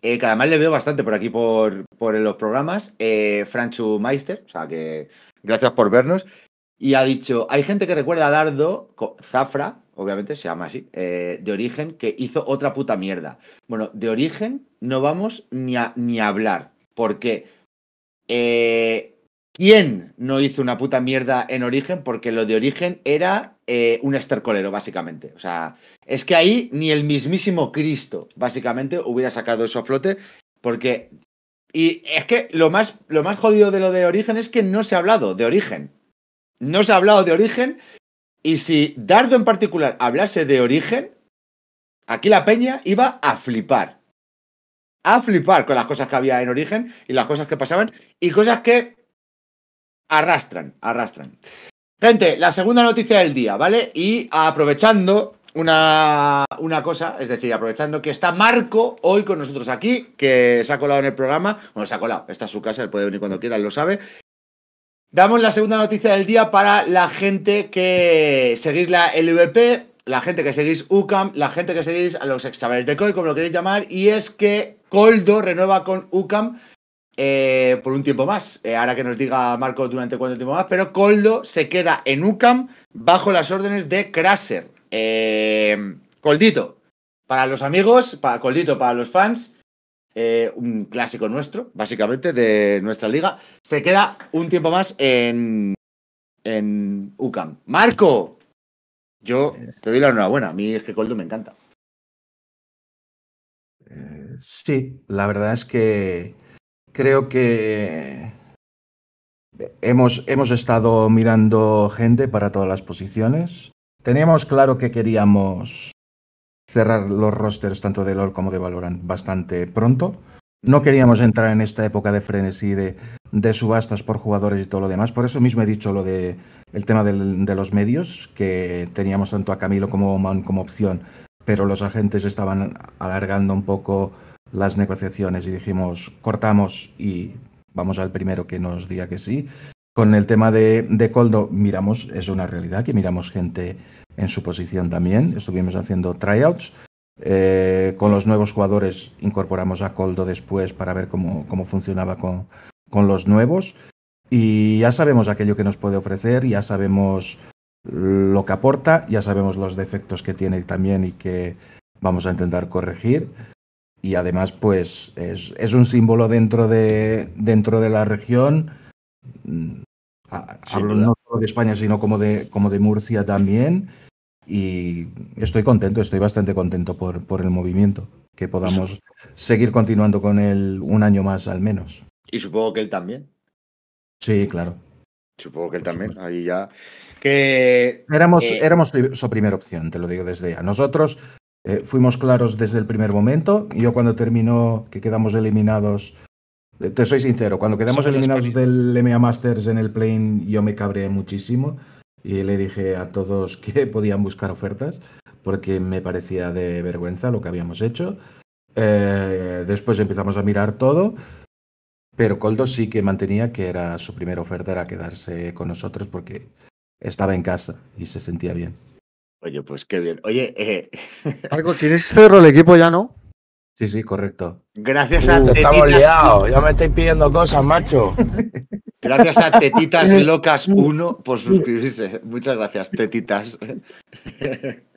Eh, que además le veo bastante por aquí por, por los programas. Eh, Franchu Meister, o sea que gracias por vernos. Y ha dicho: hay gente que recuerda a Dardo, Zafra, obviamente se llama así, eh, de origen, que hizo otra puta mierda. Bueno, de origen no vamos ni a, ni hablar, porque eh, ¿quién no hizo una puta mierda en origen? Porque lo de origen era eh, un estercolero, básicamente. O sea, es que ahí ni el mismísimo Cristo, básicamente, hubiera sacado eso a flote, porque... Y es que lo más, lo más jodido de lo de origen es que no se ha hablado de origen. No se ha hablado de origen y si Dardo en particular hablase de origen, aquí la peña iba a flipar. A flipar con las cosas que había en origen y las cosas que pasaban y cosas que arrastran, arrastran. Gente, la segunda noticia del día, ¿vale? Y aprovechando una, cosa, es decir, aprovechando que está Marco hoy con nosotros aquí, que se ha colado en el programa, bueno, se ha colado, está en su casa, él puede venir cuando quiera, lo sabe, Damos la segunda noticia del día para la gente que seguís la LVP, la gente que seguís UCAM, la gente que seguís a los exámenes de COI, como lo queréis llamar, y es que Coldo renueva con UCAM eh, por un tiempo más. Eh, ahora que nos diga Marco durante cuánto tiempo más, pero Coldo se queda en UCAM bajo las órdenes de Crasher. Eh, Coldito, para los amigos, para Coldito, para los fans, eh, un clásico nuestro, básicamente, de nuestra liga. Se queda un tiempo más en, en UCAM. Marco, yo te doy la enhorabuena. A mí es que Coldo me encanta. Eh, sí, la verdad es que creo que hemos, hemos estado mirando gente para todas las posiciones. Teníamos claro que queríamos cerrar los rosters tanto de LoL como de Valorant bastante pronto. No queríamos entrar en esta época de frenesí de, subastas por jugadores y todo lo demás. Por eso mismo he dicho lo de el tema de los medios, que teníamos tanto a Camilo como a Oman como opción, pero los agentes estaban alargando un poco las negociaciones y dijimos, cortamos y vamos al primero que nos diga que sí. Con el tema de, de Coldo, miramos, es una realidad que miramos gente en su posición también. Estuvimos haciendo tryouts. Eh, con los nuevos jugadores incorporamos a Coldo después para ver cómo, cómo funcionaba con, con, los nuevos. Y ya sabemos aquello que nos puede ofrecer, ya sabemos lo que aporta, ya sabemos los defectos que tiene también y que vamos a intentar corregir. Y además, pues es, un símbolo dentro de, dentro de la región hablo no solo de España, sino como de, como de Murcia también. Y estoy contento, estoy bastante contento por, por el movimiento, que podamos seguir continuando con él un año más al menos. Y supongo que él también. Sí, claro. Supongo que él también, ahí ya. Que, éramos, éramos su primera opción, te lo digo desde ya. Nosotros eh, fuimos claros desde el primer momento. Yo cuando terminó, que quedamos eliminados te soy sincero, cuando quedamos eliminados del MA Masters en el plane, yo me cabré muchísimo y le dije a todos que podían buscar ofertas porque me parecía de vergüenza lo que habíamos hecho. Eh, después empezamos a mirar todo, pero Coldo sí que mantenía que era su primera oferta era quedarse con nosotros porque estaba en casa y se sentía bien. Oye, pues qué bien. Oye, eh... algo quieres cerrar el equipo ya, ¿no? Sí, sí, correcto. Gracias a uh, tetitas... Estamos ya me estáis pidiendo cosas, macho. Gracias a Tetitas Locas 1 por suscribirse. Muchas gracias, Tetitas.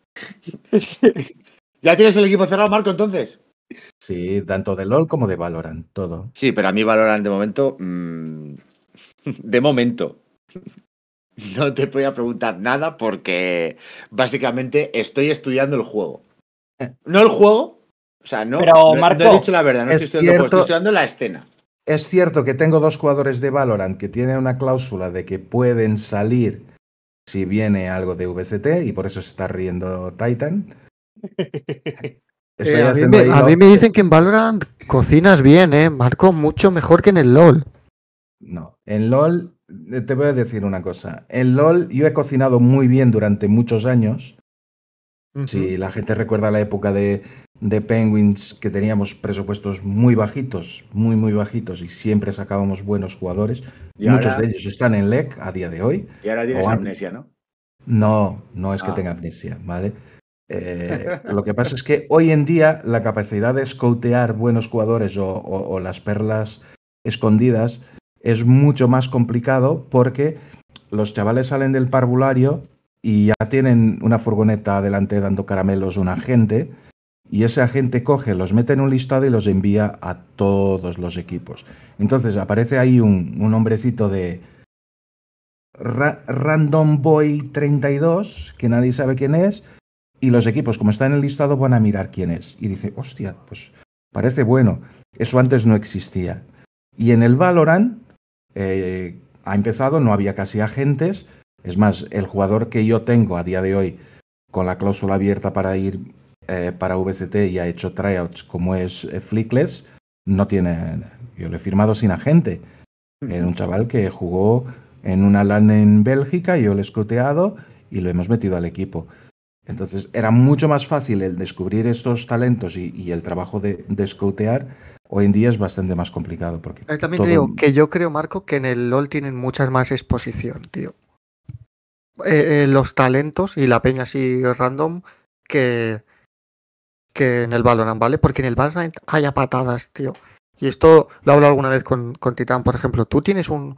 ¿Ya tienes el equipo cerrado, Marco, entonces? Sí, tanto de LOL como de Valorant, todo. Sí, pero a mí Valorant de momento. Mm, de momento. No te voy a preguntar nada porque básicamente estoy estudiando el juego. Eh. No el juego, o sea, no, Pero, Marco, he dicho la verdad, no estoy pues, estudiando, la escena. Es cierto que tengo dos jugadores de Valorant que tienen una cláusula de que pueden salir si viene algo de VCT y por eso se está riendo Titan. Eh, a, mí me, dicen que en Valorant cocinas bien, ¿eh? Marco, mucho mejor que en el LOL. No, en LOL, eh, te voy a decir una cosa. En LOL yo he cocinado muy bien durante muchos años. Si la gente recuerda la época de de Penguins que teníamos presupuestos muy bajitos, muy, muy bajitos, y siempre sacábamos buenos jugadores. Muchos de ellos están en LEC a día de hoy. Y ahora tienes amnesia, ¿no? No, no es que ah. tenga amnesia, ¿vale? Eh, lo que pasa es que hoy en día la capacidad de escotear buenos jugadores o, las perlas escondidas es mucho más complicado porque los chavales salen del parvulario y ya tienen una furgoneta adelante dando caramelos a un agente y ese agente coge, los mete en un listado y los envía a todos los equipos. Entonces aparece ahí un, un hombrecito de Random Boy 32, que nadie sabe quién es, y los equipos, como está en el listado, van a mirar quién es. Y dice, hostia, pues parece bueno. Eso antes no existía. Y en el Valorant eh, ha empezado, no había casi agentes. Es más, el jugador que yo tengo a día de hoy con la cláusula abierta para ir eh, para VCT y ha hecho tryouts como es eh, Flickless, no tiene. Yo lo he firmado sin agente. Era un chaval que jugó en una LAN en Bélgica, yo lo he escoteado y lo hemos metido al equipo. Entonces era mucho más fácil el descubrir estos talentos y, el trabajo de, de Hoy en día es bastante más complicado. Porque También te digo que yo creo, Marco, que en el LOL tienen mucha más exposición, tío. Eh, los talentos y la peña así random que, que en el Valorant, ¿vale? Porque en el Valorant haya patadas, tío. Y esto lo he hablado alguna vez con, Titán, por ejemplo. Tú tienes un,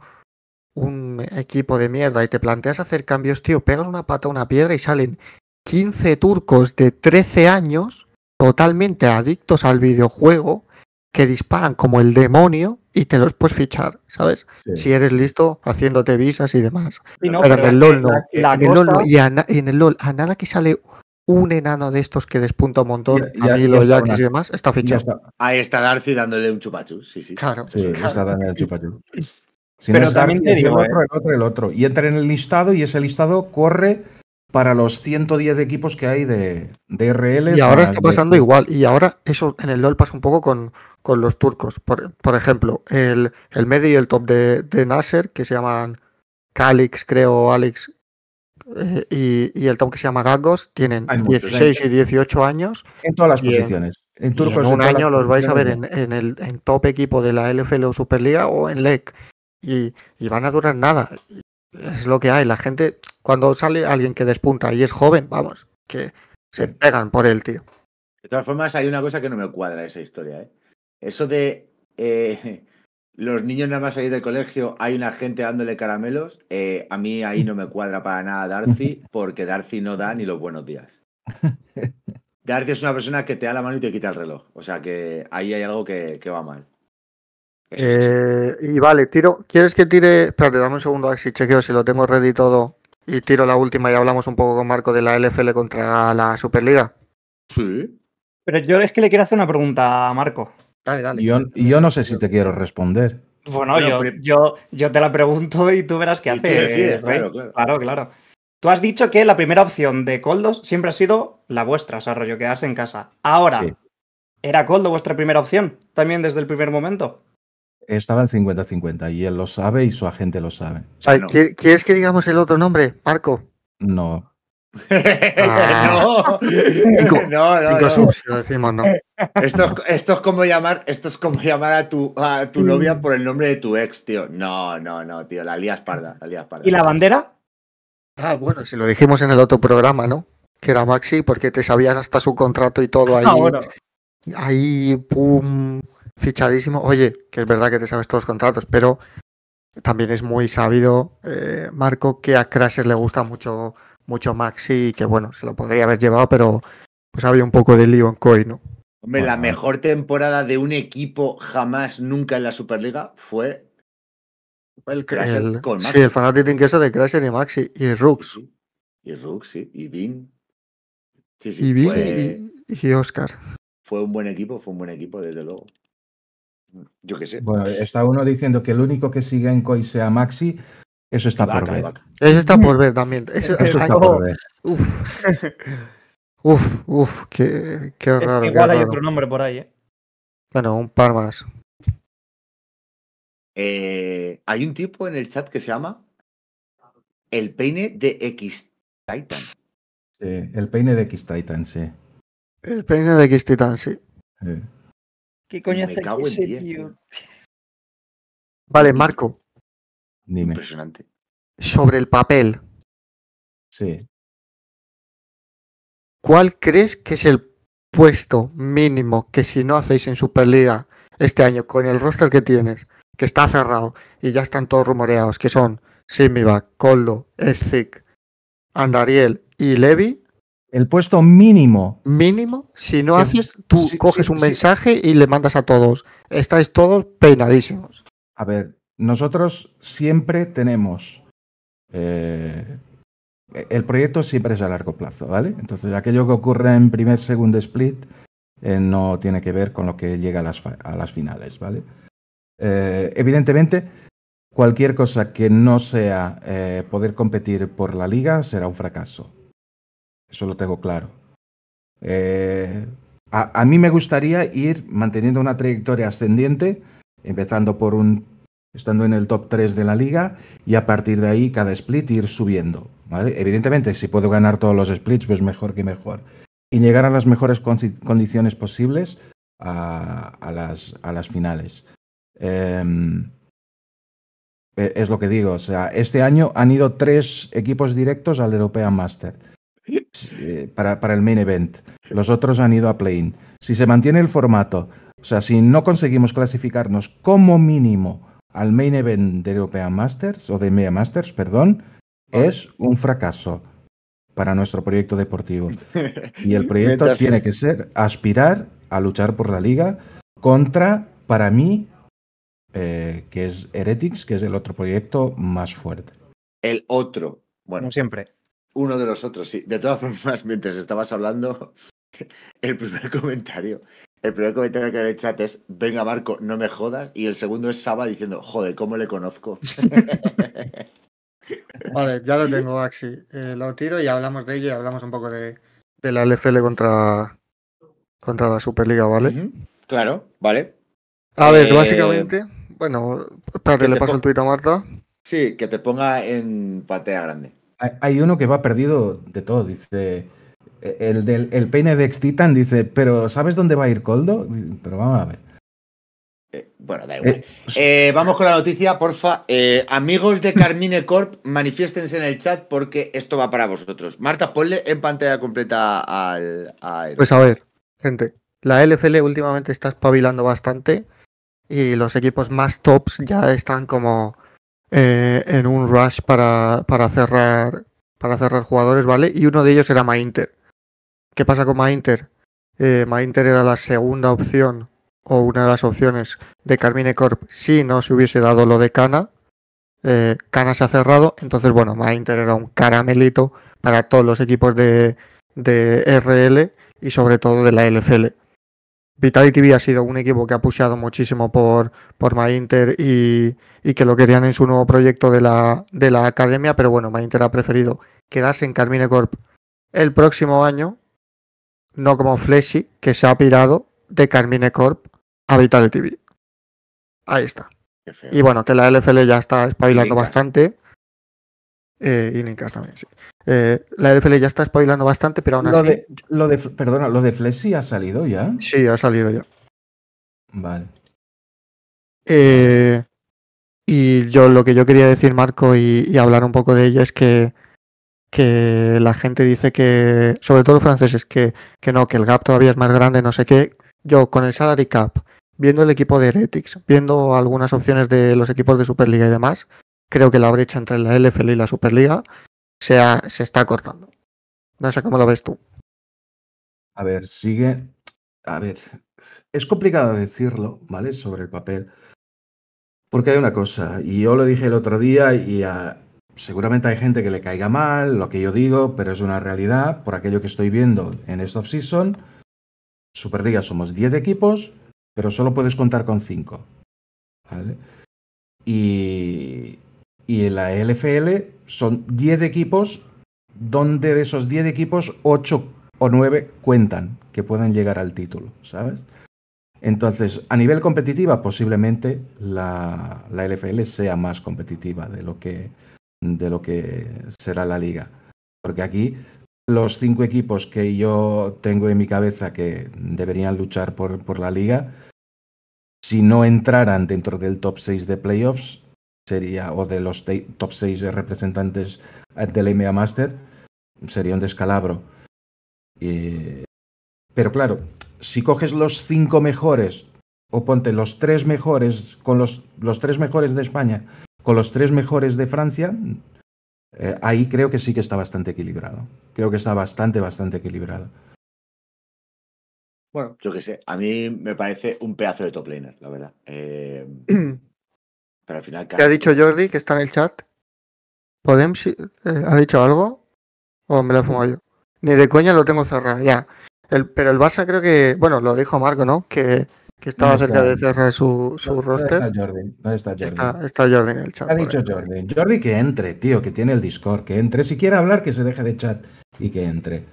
equipo de mierda y te planteas hacer cambios, tío. Pegas una pata una piedra y salen 15 turcos de 13 años totalmente adictos al videojuego que disparan como el demonio y te los puedes fichar, ¿sabes? Si eres listo haciéndote visas y demás. pero, en el LOL no. y en el LOL, a nada que sale un enano de estos que despunta un montón, a mí los y demás, está fichado. Ahí está Darcy dándole un chupachu, sí, sí. Claro. Pero también eh, ¿eh? el otro, el otro, Y entra en el listado y ese listado corre para los 110 equipos que hay de, RL. Y ahora está pasando igual. Y ahora eso en el LOL pasa un poco con, con los turcos. Por, ejemplo, el, el medio y el top de, de Nasser, que se llaman Calix, creo, Alex, eh, y, el top que se llama Gagos tienen 16 y 18 años. En todas las posiciones. En, un año los vais a ver en, el en top equipo de la LFL o Superliga o en LEC. Y, van a durar nada. Es lo que hay. La gente, cuando sale alguien que despunta y es joven, vamos, que se pegan por el tío. De todas formas, hay una cosa que no me cuadra esa historia. ¿eh? Eso de eh, los niños nada más ahí del colegio, hay una gente dándole caramelos. Eh, a mí ahí no me cuadra para nada Darcy, porque Darcy no da ni los buenos días. Darcy es una persona que te da la mano y te quita el reloj. O sea que ahí hay algo que, va mal. Eh, y vale, tiro. ¿Quieres que tire? te dame un segundo, Axi, chequeo si lo tengo ready todo. Y tiro la última y hablamos un poco con Marco de la LFL contra la Superliga. Sí. Pero yo es que le quiero hacer una pregunta a Marco. Dale, dale. Yo, yo no sé si te quiero responder. Bueno, yo, yo, te la pregunto y tú verás qué hace. claro, claro. Tú has dicho que la primera opción de Coldo siempre ha sido la vuestra, o sea, rollo, quedarse en casa. Ahora, ¿era Coldo vuestra primera opción también desde el primer momento? Estaba en 50-50 y él lo sabe y su agente lo sabe. ¿Quieres que digamos el otro nombre, Marco? No. Ah. no, no, Esto, esto, es como llamar, esto es como llamar a tu, a tu mm. novia por el nombre de tu ex, tío. No, no, no, tío, la lías Esparda ¿Y la bandera? Ah, bueno, si lo dijimos en el otro programa, ¿no? Que era Maxi, porque te sabías hasta su contrato y todo ah, ahí. Ahí, pum, fichadísimo. Oye, que es verdad que te sabes todos los contratos, pero también es muy sabido, eh, Marco, que a Crasher le gusta mucho mucho Maxi, que bueno, se lo podría haber llevado, pero pues había un poco de lío en CoI, ¿no? Hombre, la mejor temporada de un equipo jamás, nunca en la Superliga fue el, el con Maxi. el fanático de Crasher y Maxi y Rooks. y Rooks, y Bean. y y, Oscar. Fue un buen equipo, fue un buen equipo, desde luego. Yo qué sé. Bueno, está uno diciendo que el único que sigue en COI sea Maxi, eso está por ver. Eso está por ver también. Eso, está por ver. Uf. Uf, uf, qué, qué raro. Es que igual hay otro nombre por ahí, ¿eh? Bueno, un par más. Eh, hay un tipo en el chat que se llama El Peine de X Titan. Sí, el peine de X Titan, sí. El peine de X Titan, sí. sí. ¿Qué coño hace ese tío? Vale, Marco. Impresionante. Sobre el papel. Sí. ¿Cuál crees que es el puesto mínimo que si no hacéis en Superliga este año con el roster que tienes, que está cerrado y ya están todos rumoreados, que son Simivac, Koldo, Sick, Andariel y Levi? El puesto mínimo. Mínimo, si no haces, tú coges un mensaje y le mandas a todos. Estáis todos peinadísimos. A ver, nosotros siempre tenemos... Eh, el proyecto siempre es a largo plazo, ¿vale? Entonces, aquello que ocurre en primer, segundo split eh, no tiene que ver con lo que llega a las, finales, ¿vale? Eh, evidentemente, cualquier cosa que no sea poder competir por la liga será un fracaso. Eso lo tengo claro. A, a, mí me gustaría ir manteniendo una trayectoria ascendiente, empezando por un estando en el top 3 de la liga y a partir de ahí cada split ir subiendo. Evidentemente, si puedo ganar todos los splits, pues mejor que mejor. Y llegar a las mejores condiciones posibles a, las, a las, finales. Em, e, es lo que digo, o sea, este año han ido tres equipos directos al European Master. Eh, para, para, el main event. Los otros han ido a play Si se mantiene el formato, o sea, si no conseguimos clasificarnos como mínimo al main event de European Masters, o de Media Masters, perdón, es un fracaso para nuestro proyecto deportivo. Y el proyecto tiene que ser aspirar a luchar por la liga contra, para mí, eh, que es Heretics, que es el otro proyecto más fuerte. El otro. Bueno, siempre. Uno de los otros, sí. De todas formas, mientras estabas hablando, el primer comentario el me comentario que ver en el chat es, venga Marco, no me jodas. Y el segundo es Saba diciendo, joder, ¿cómo le conozco? vale, ya lo tengo, Axi. Eh, lo tiro y hablamos de ello hablamos un poco de, de la LFL contra, contra la Superliga, ¿vale? Claro, vale. A ver, eh, básicamente, bueno, espérate, le paso el tuit a Marta. Sí, que te ponga en patea grande. Hay uno que va perdido de todo, dice el, del, peine de X-Titan dice, pero ¿sabes dónde va a ir Coldo? Pero vamos a ver. Eh, bueno, da eh, igual. Eh, vamos con la noticia, porfa. amigos de Carmine Corp, manifiéstense en el chat porque esto va para vosotros. Marta, ponle en pantalla completa al. Pues a ver, gente. La LCL últimamente está espabilando bastante y los equipos más tops ya están como en un rush para, para, cerrar, para cerrar jugadores, ¿vale? Y uno de ellos era Mainter ¿Qué pasa con Mainter? Eh, Mainter era la segunda opción o una de las opciones de Carmine Corp si no se hubiese dado lo de Cana. Eh, Cana se ha cerrado, entonces bueno, Mainter era un caramelito para todos los equipos de, RL y sobre todo de la LFL. Vitality B ha sido un equipo que ha pusiado muchísimo por, por Mainter y, que lo querían en su nuevo proyecto de la, de la academia, pero bueno, Mainter ha preferido quedarse en Carmine Corp el próximo año no como Fleshy, que se ha pirado de Carmine Corp a Vitality TV. Ahí está. Y bueno, que la LFL ya está espabilando bastante. Eh, y Nincas también, sí. Eh, la LFL ya está espabilando bastante, pero aún lo así. lo de, perdona, ¿lo de Fleshy ha salido ya? Sí, ha salido ya. Vale. Eh, y yo lo que yo quería decir, Marco, y, y hablar un poco de ello es que que la gente dice que, sobre todo los franceses, que, no, que el gap todavía es más grande, no sé qué. Yo con el salary cap, viendo el equipo de Heretics, viendo algunas opciones de los equipos de Superliga y demás, creo que la brecha entre la LFL y la Superliga se, se está cortando. No sé cómo lo ves tú. A ver, sigue. A ver, es complicado decirlo, ¿vale? Sobre el papel. Porque hay una cosa, y yo lo dije el otro día y a, seguramente hay gente que le caiga mal lo que yo digo, pero es una realidad por aquello que estoy viendo en esta off-season. Superliga somos 10 equipos, pero solo puedes contar con 5. Y, en la LFL son 10 equipos, donde de esos 10 equipos, 8 o 9 cuentan que pueden llegar al título, ¿sabes? Entonces, a nivel competitiva, posiblemente la, la LFL sea más competitiva de lo que, de lo que será la liga. Porque aquí los cinco equipos que yo tengo en mi cabeza que deberían luchar por, la liga, si no entraran dentro del top 6 de playoffs, sería, o de los top 6 representantes eh, del MA Master, sería un descalabro. pero claro, si coges los cinco mejores, o ponte los tres mejores, con los, los tres mejores de España, con los tres mejores de Francia, eh, ahí creo que sí que está bastante equilibrado. Creo que está bastante, bastante equilibrado. Bueno, yo qué sé, a mí me parece un pedazo de top laner, la verdad. Eh, pero al final. ¿Qué ha dicho Jordi que está en el chat? ¿Podemos? Eh, ¿Ha dicho algo? ¿O me lo he yo? Ni de coña lo tengo cerrado, ya. El, pero el Barça creo que. Bueno, lo dijo Marco, ¿no? Que que estaba ah, cerca de cerrar su, su roster. Está Jordi, está Jordi. Está, Jordi en el chat. Ha dicho Jordi. Jordi que entre, tío, que tiene el Discord, que entre. Si quiere hablar, que se deje de chat y que entre.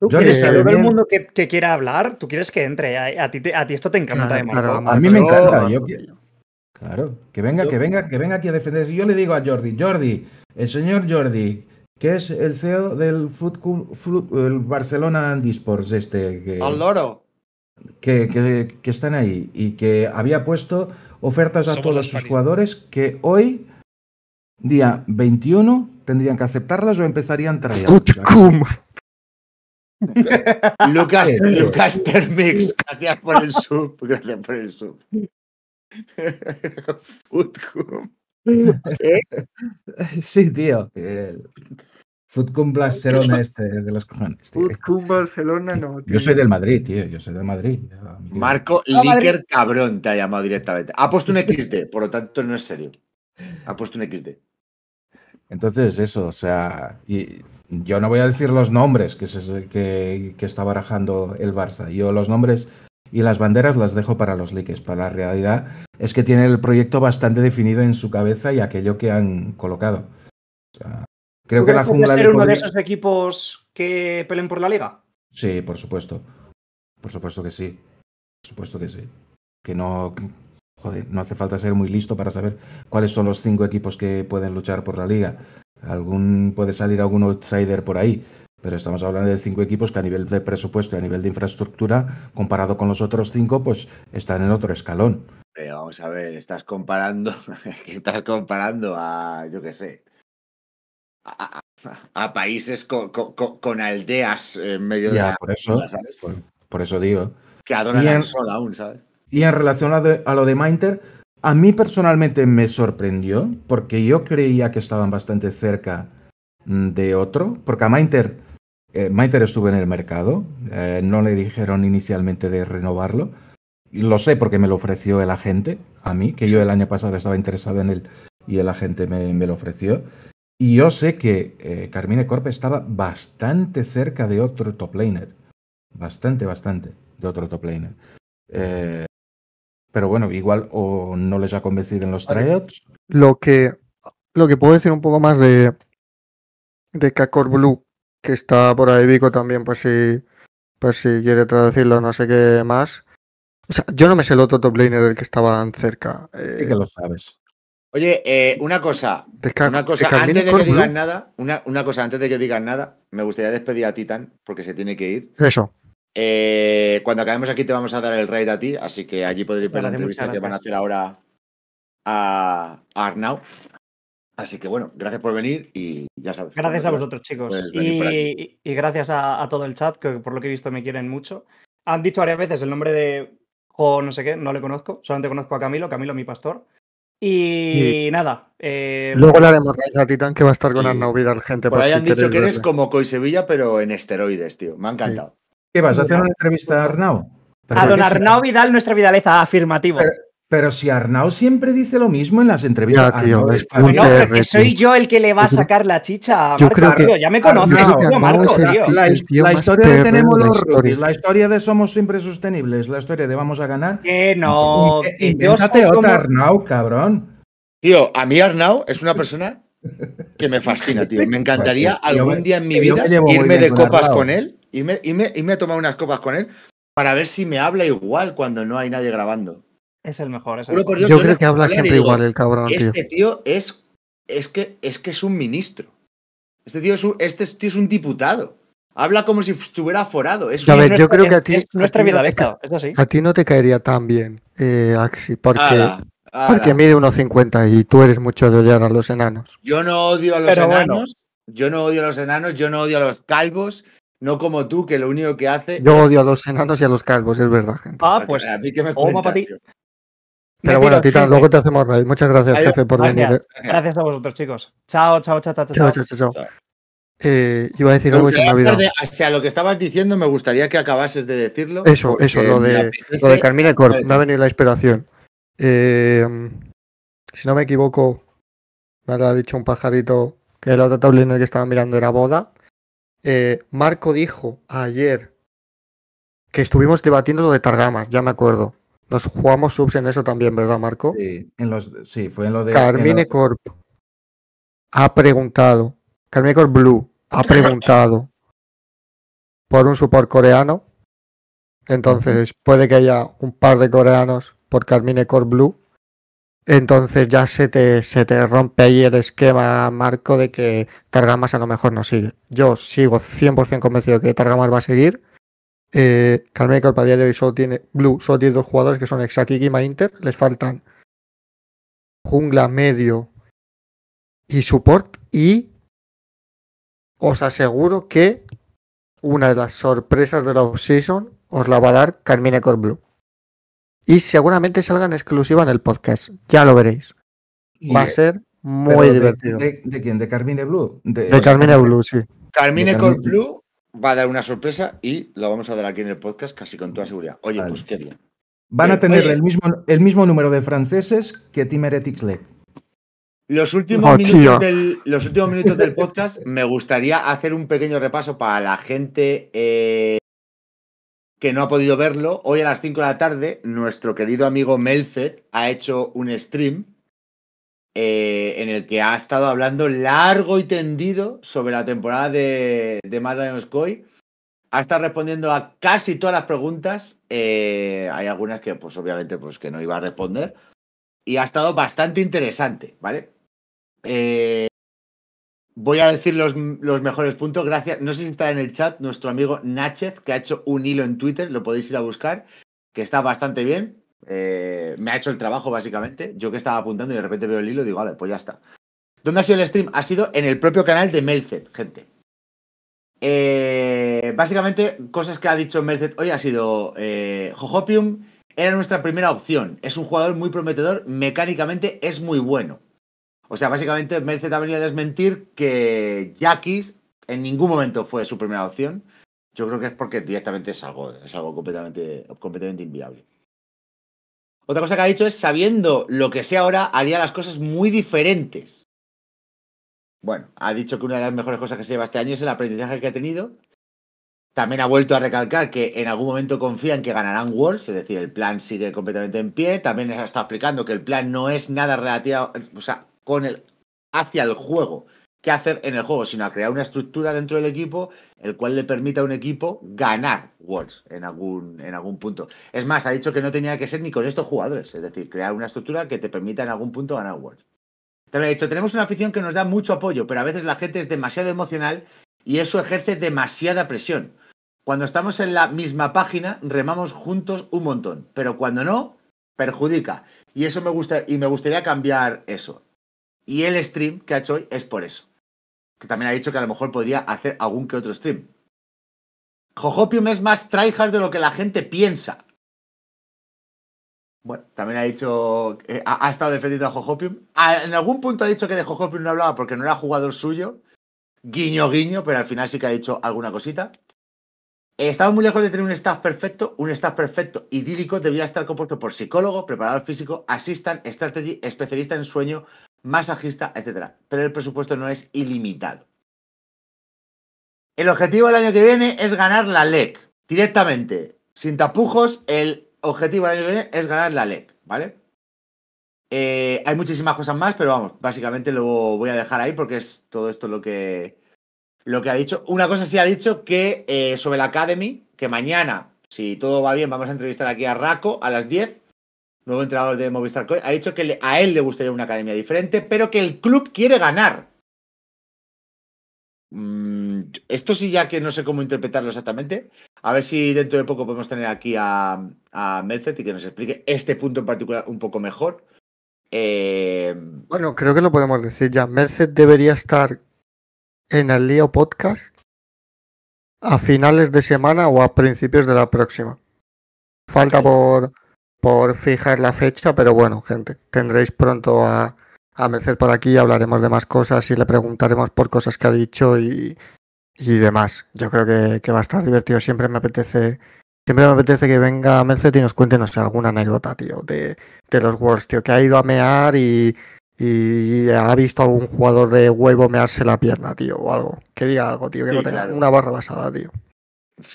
Tú quieres todo el mundo que, quiera hablar, tú quieres que entre. A, ti, a ti, esto te encanta, a mí me encanta. claro, que venga, que venga, que venga aquí a defender. Yo le digo a Jordi, Jordi, el señor Jordi, que es el CEO del Food, Barcelona Andisports, este. Al loro que, que, están ahí y que había puesto ofertas a todos sus jugadores que hoy, día 21, tendrían que aceptarlas o empezarían trayendo Lucas, eh, eh. Lucas Termix, gracias por el sub, gracias por el sub. Futcum. Sí, tío. Futcum Barcelona este de los cojones. Futcum Barcelona no. Yo soy del Madrid, tío. Yo soy del Madrid. Marco Liker cabrón te ha llamado directamente. Ha puesto un XD, por lo tanto no es serio. Ha puesto un XD. Entonces, eso, o sea, y yo no voy a decir los nombres que, es que, que está barajando el Barça. Yo los nombres y las banderas las dejo para los liques, para la realidad es que tiene el proyecto bastante definido en su cabeza y aquello que han colocado. O sea, Creo que la ser uno de esos equipos que peleen por la liga? Sí, por supuesto. Por supuesto que sí. Por supuesto que sí. Que no. Joder, no hace falta ser muy listo para saber cuáles son los cinco equipos que pueden luchar por la liga. Algún, puede salir algún outsider por ahí, pero estamos hablando de cinco equipos que a nivel de presupuesto y a nivel de infraestructura, comparado con los otros cinco, pues están en otro escalón. vamos a ver, estás comparando, estás comparando a, yo qué sé, a, países con, aldeas en medio de por eso, Por, eso digo. Que adoran Y en relación a, lo de Minter, a mí personalmente me sorprendió porque yo creía que estaban bastante cerca mm, de otro, porque a Minter, eh, estuvo en el mercado, eh, no le dijeron inicialmente de renovarlo, lo sé porque me lo ofreció el agente a mí, que yo el año pasado estaba interesado en él y el agente me, me lo ofreció. Y yo sé que eh, Carmine Corpe estaba bastante cerca de otro top Bastante, bastante de otro top laner. Eh, pero bueno, igual o no les ha convencido en los tryouts. Lo que, lo que puedo decir un poco más de, de Kakor Blue, que está por ahí Vico también, pues si, pues si quiere traducirlo, no sé qué más. O sea, yo no me sé el otro top laner del que estaban cerca. que eh, lo sabes. Oye, eh, una cosa. Una cosa, antes de que digas nada, una, cosa, antes de que digas nada, me gustaría despedir a Titan, porque se tiene que ir. Eso. Eh, cuando acabemos aquí te vamos a dar el raid a ti, así que allí podréis ver la entrevista que van a hacer ahora a, Arnau. Así que bueno, gracias por venir y ya sabes. Gracias a vosotros, chicos. Y, gracias a, a, todo el chat, que por lo que he visto me quieren mucho. Han dicho varias veces el nombre de o no sé qué, no le conozco, solamente conozco a Camilo, Camilo mi pastor. Y nada. Eh, luego le haremos a Titán que va a estar con Arnau Vidal, gente. Por, ahí han dicho que eres como Coy Sevilla, pero en esteroides, tío. Me ha encantado. ¿Qué vas a hacer una entrevista a Arnau? a ah, don Arnau Vidal, nuestra vidaleza, afirmativa. Pero si Arnau siempre dice lo mismo en las entrevistas. soy yo el que le va a sacar la chicha a Marco, creo que ya me conoces, La, historia de tenemos los la historia de somos siempre sostenibles, la historia de vamos a ganar. Que no. Que yo otra Arnau, cabrón. Tío, a mí Arnau es una persona que me fascina, tío. Me encantaría pues, algún día en mi vida irme de copas con él, irme, me irme a tomar unas copas con él para ver si me habla igual cuando no hay nadie grabando. Es el mejor. Es pues Yo, creo que habla siempre igual el cabrón. Este tío, es, es, que, es que es un ministro. Este tío es un, este es un diputado. Habla como si estuviera forado. Es a ver, yo creo que a ti, no te, caería tan bien, eh, Axi, porque, porque mide 1,50 y tú eres mucho de odiar a los enanos. Yo no odio a los enanos. Yo no odio a los enanos, yo no odio a los calvos. No como tú, que lo único que hace. Yo odio a los enanos y a los calvos, es verdad, gente. Ah, pues. A mí que me pero bueno, Titán, luego te hacemos reír. Muchas gracias, jefe, por venir. Eh. Gracias a vosotros, chicos. Chao, chao, chao, chao. Chao, chao, chao. Eh, iba a decir algo y se me lo que estabas diciendo, me gustaría que acabases de decirlo. Eso, eso, lo de, lo de Carmine Corp. Me ha venido la inspiración. Eh, si no me equivoco, me ha dicho un pajarito que la otra en que estaba mirando era boda. Marco dijo ayer que estuvimos debatiendo lo de Targamas, ya me acuerdo. Nos jugamos subs en eso también, ¿verdad, Marco? Sí, en los, sí fue en lo de. Carmine Corp ha preguntado. Carmine Corp Blue ha preguntado por un support coreano. Entonces, puede que haya un par de coreanos por Carmine Corp Blue. Entonces ya se te, se rompe ahí el esquema, Marco, de que Targamas a lo mejor no sigue. Yo sigo 100% convencido que Targamas va a seguir eh, Carmine Corp para día de hoy solo tiene Blue, solo tiene dos jugadores que son Exaki y Mainter. Les faltan jungla, medio y support. Y os aseguro que una de las sorpresas de la off-season os la va a dar Carmine Corp Blue. Y seguramente salgan en exclusiva en el podcast. Ya lo veréis. Va a ser muy divertido. De, quién? ¿De Carmine Blue? De, Carmine Blue, sí. Carmine Corp Blue va a dar una sorpresa y lo vamos a dar aquí en el podcast casi con toda seguridad. Oye, pues qué bien. Van a tener el, mismo, el mismo número de franceses que Team Heretics oh, Los últimos, minutos del, podcast me gustaría hacer un pequeño repaso para la gente eh, que no ha podido verlo. Hoy a las 5 de la tarde, nuestro querido amigo Melce ha hecho un stream eh, en el que ha estado hablando largo y tendido sobre la temporada de, de Ha estado respondiendo a casi todas las preguntas. Eh, hay algunas que, pues obviamente, pues que no iba a responder. Y ha estado bastante interesante, ¿vale? Eh, voy a decir los, los, mejores puntos. Gracias. No sé si está en el chat nuestro amigo Náchez, que ha hecho un hilo en Twitter, lo podéis ir a buscar, que está bastante bien. Eh, me ha hecho el trabajo, básicamente. Yo que estaba apuntando y de repente veo el hilo digo, vale, pues ya está. ¿Dónde ha sido el stream? Ha sido en el propio canal de Melzet, gente. Eh, básicamente, cosas que ha dicho Melzet hoy ha sido eh, Jojopium era nuestra primera opción. Es un jugador muy prometedor, mecánicamente es muy bueno. O sea, básicamente Merced ha venido a desmentir que Jackis en ningún momento fue su primera opción. Yo creo que es porque directamente es algo, es algo completamente, completamente inviable. Otra cosa que ha dicho es, sabiendo lo que sea ahora, haría las cosas muy diferentes. Bueno, ha dicho que una de las mejores cosas que se lleva este año es el aprendizaje que ha tenido. También ha vuelto a recalcar que en algún momento confían en que ganarán Worlds, es decir, el plan sigue completamente en pie. También está ha estado explicando que el plan no es nada relativo, o sea, con el, hacia el juego, qué hacer en el juego, sino a crear una estructura dentro del equipo, el cual le permita a un equipo ganar Words en algún, punto. Es más, ha dicho que no tenía que ser ni con estos jugadores, es decir, crear una estructura que te permita en algún punto ganar Worlds. También he dicho, tenemos una afición que nos da mucho apoyo, pero a veces la gente es demasiado emocional y eso ejerce demasiada presión. Cuando estamos en la misma página, remamos juntos un montón, pero cuando no, perjudica. Y eso me gusta, y me gustaría cambiar eso. Y el stream que ha hecho hoy es por eso que también ha dicho que a lo mejor podría hacer algún que otro stream. Jojopium es más tryhard de lo que la gente piensa. Bueno, también ha dicho. ha, estado defendiendo a Jojopium. en algún punto ha dicho que de Jojopium no hablaba porque no era jugador suyo. Guiño, guiño, pero al final sí que ha dicho alguna cosita. Eh, Estaba muy lejos de tener un staff perfecto. Un staff perfecto idílico debía estar compuesto por psicólogo, preparador físico, assistant, strategy, especialista en sueño, masajista, etcétera Pero el presupuesto no es ilimitado. El objetivo del año que viene es ganar la LEC directamente, sin tapujos. El objetivo del año que viene es ganar la LEC, ¿vale? Eh, hay muchísimas cosas más, pero vamos, básicamente lo voy a dejar ahí porque es todo esto lo que, lo que ha dicho. Una cosa sí ha dicho que eh, sobre la Academy, que mañana, si todo va bien, vamos a entrevistar aquí a Raco a las 10 nuevo entrenador de Movistar, ha dicho que a él le gustaría una academia diferente, pero que el club quiere ganar. Mm, esto sí ya que no sé cómo interpretarlo exactamente. A ver si dentro de poco podemos tener aquí a, Merced y que nos explique este punto en particular un poco mejor. Eh, bueno, creo que lo podemos decir ya. Merced debería estar en el Leo podcast a finales de semana o a principios de la próxima. Falta por por fijar la fecha, pero bueno, gente, tendréis pronto a, Merced por aquí, hablaremos de más cosas y le preguntaremos por cosas que ha dicho y, demás. Yo creo que, va a estar divertido, siempre me apetece. Siempre me apetece que venga Merced y nos cuente, no sé, alguna anécdota, tío, de, los Worlds, tío, que ha ido a mear y, ha visto algún jugador de huevo mearse la pierna, tío, o algo. Que diga algo, tío, que no tenga una barra basada, tío.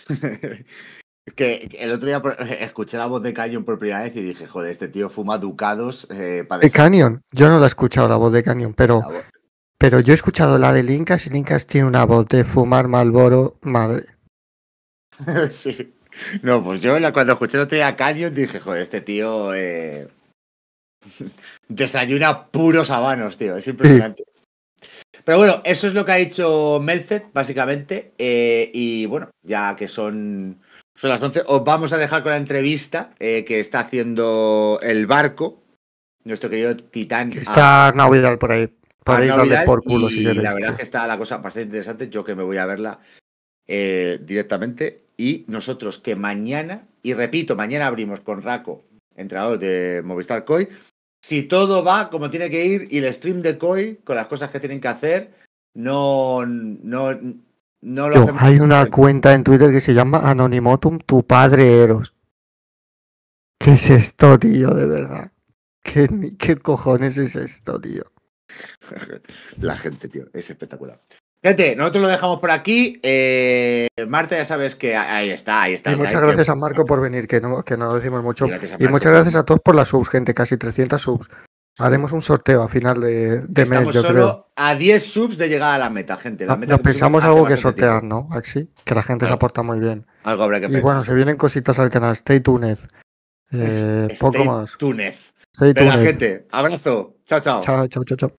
Que el otro día escuché la voz de Canyon por primera vez y dije, joder, este tío fuma ducados eh, para... Canyon, yo no la he escuchado la voz de Canyon, pero, pero yo he escuchado la de Linkas y Linkas tiene una voz de fumar Malboro, madre. sí. No, pues yo cuando escuché el otro día a Canyon dije, joder, este tío eh, desayuna puros habanos, tío, es impresionante. Pero bueno, eso es lo que ha dicho Melzet básicamente, eh, y bueno, ya que son son las 11. Os vamos a dejar con la entrevista eh, que está haciendo el barco, nuestro querido Titán. Está ah, Navidad por ahí. por culo La verdad que está la cosa bastante interesante. Yo que me voy a verla eh, directamente. Y nosotros que mañana, y repito, mañana abrimos con Raco, entrenador de Movistar Koi. Si todo va como tiene que ir y el stream de Koi, con las cosas que tienen que hacer, no, no, hay una cuenta en Twitter que se llama Anonimotum, tu padre Eros. ¿Qué es esto, tío? De verdad. ¿Qué, cojones es esto, tío? La gente, tío, es espectacular. Gente, nosotros lo dejamos por aquí. Eh, Marta, ya sabes que ahí está, ahí está. Y muchas gracias a Marco por venir, que no, que no lo decimos mucho. Y, y muchas gracias a todos por las subs, gente, casi 300 subs. Haremos un sorteo a final de, mes, yo creo. A 10 subs de llegar a la meta, gente. Ah, nos pensamos algo que sortear, ¿no? Axi, que la gente se aporta muy bien. Algo habrá que Y bueno, se vienen cositas al canal. Stay tuned. Eh, poco más. Tuned. Stay tuned. Venga, gente, abrazo. Chao, chao. Chao, chao, chao. chao.